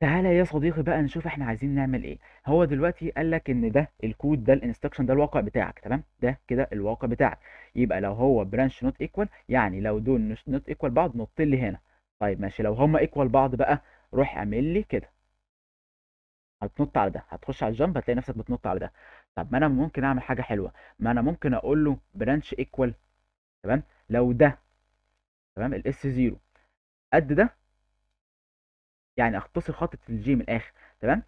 تعالى يا صديقي بقى نشوف احنا عايزين نعمل ايه هو دلوقتي قال لك ان ده الكود ده الانستكشن ده الواقع بتاعك تمام ده كده الواقع بتاعك يبقى لو هو برانش نوت ايكوال يعني لو دول نوت ايكوال بعض نط لي هنا طيب ماشي لو هما ايكوال بعض بقى روح اعمل لي كده هتنط على ده هتخش على الجنب هتلاقي نفسك بتنط على ده طب ما انا ممكن اعمل حاجه حلوه ما انا ممكن اقول له برانش ايكوال تمام لو ده تمام الاس 0 قد ده يعني اختصر خط الجي من الاخر تمام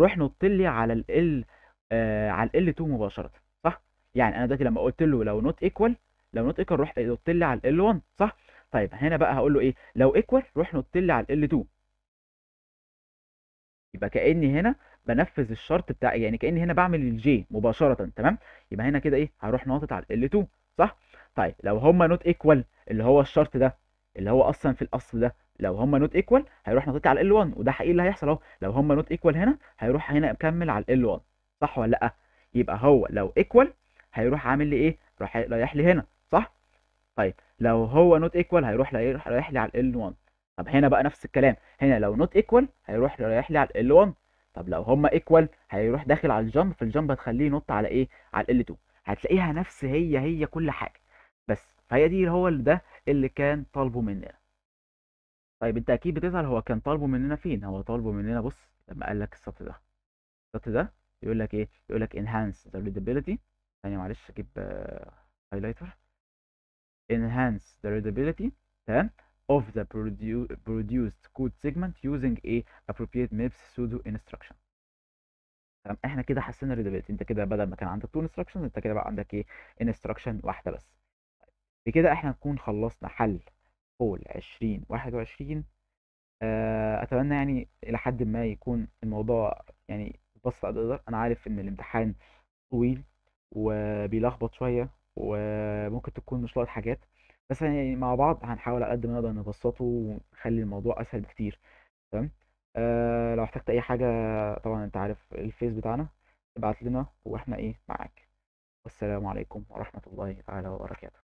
روح نط لي على ال ال آه على ال 2 مباشرة صح يعني انا دلوقتي لما قلت له لو نوت ايكوال لو نوت ايكوال روح نط لي على ال 1 صح طيب هنا بقى هقول له ايه لو ايكوال روح نط لي على ال 2 يبقى كاني هنا بنفذ الشرط بتاع يعني كاني هنا بعمل الجي مباشره تمام يبقى هنا كده ايه هروح ناطط على ال2 صح طيب لو هما نوت ايكوال اللي هو الشرط ده اللي هو اصلا في الاصل ده لو هما نوت ايكوال هيروح نطيت على ال 1 وده حقيقي اللي هيحصل اهو لو هما نوت ايكوال هنا هيروح هنا مكمل على ال 1 صح ولا لا يبقى هو لو ايكوال هيروح عامل لي ايه راح رايح لي هنا صح طيب لو هو نوت ايكوال هيروح رايح لي على ال 1 طب هنا بقى نفس الكلام هنا لو نوت ايكوال هيروح رايح لي على ال 1 طب لو هما ايكوال هيروح داخل على الجامب فالجامب هتخليه ينط على ايه على ال 2 هتلاقيها نفس هي هي كل حاجه بس فهي دي هو اللي ده اللي كان طالبه مننا طيب انت اكيد بتسأل هو كان طالبه مننا فين هو طالبه مننا بص لما قال لك السطر ده السطر ده يقول لك ايه يقول لك enhance the readability ثانيه معلش اجيب هايلايتر آه، enhance the readability تمام of the produced code segment using a appropriate maps pseudo instruction تمام احنا كده حسنا الريدابيلتي انت كده بدل ما كان عندك تو انستراكشنز انت كده بقى عندك ايه instruction واحده بس بكده احنا نكون خلصنا حل فول واحد وعشرين آه، اتمنى يعني الى حد ما يكون الموضوع يعني بس اقدر انا عارف ان الامتحان طويل وبيلخبط شويه وممكن تكون مش لاقط حاجات بس يعني مع بعض هنحاول على قد ما نقدر نبسطه ونخلي الموضوع اسهل بكتير تمام آه لو احتجت اي حاجه طبعا انت عارف الفيس بتاعنا ابعت لنا واحنا ايه معاك والسلام عليكم ورحمه الله تعالى وبركاته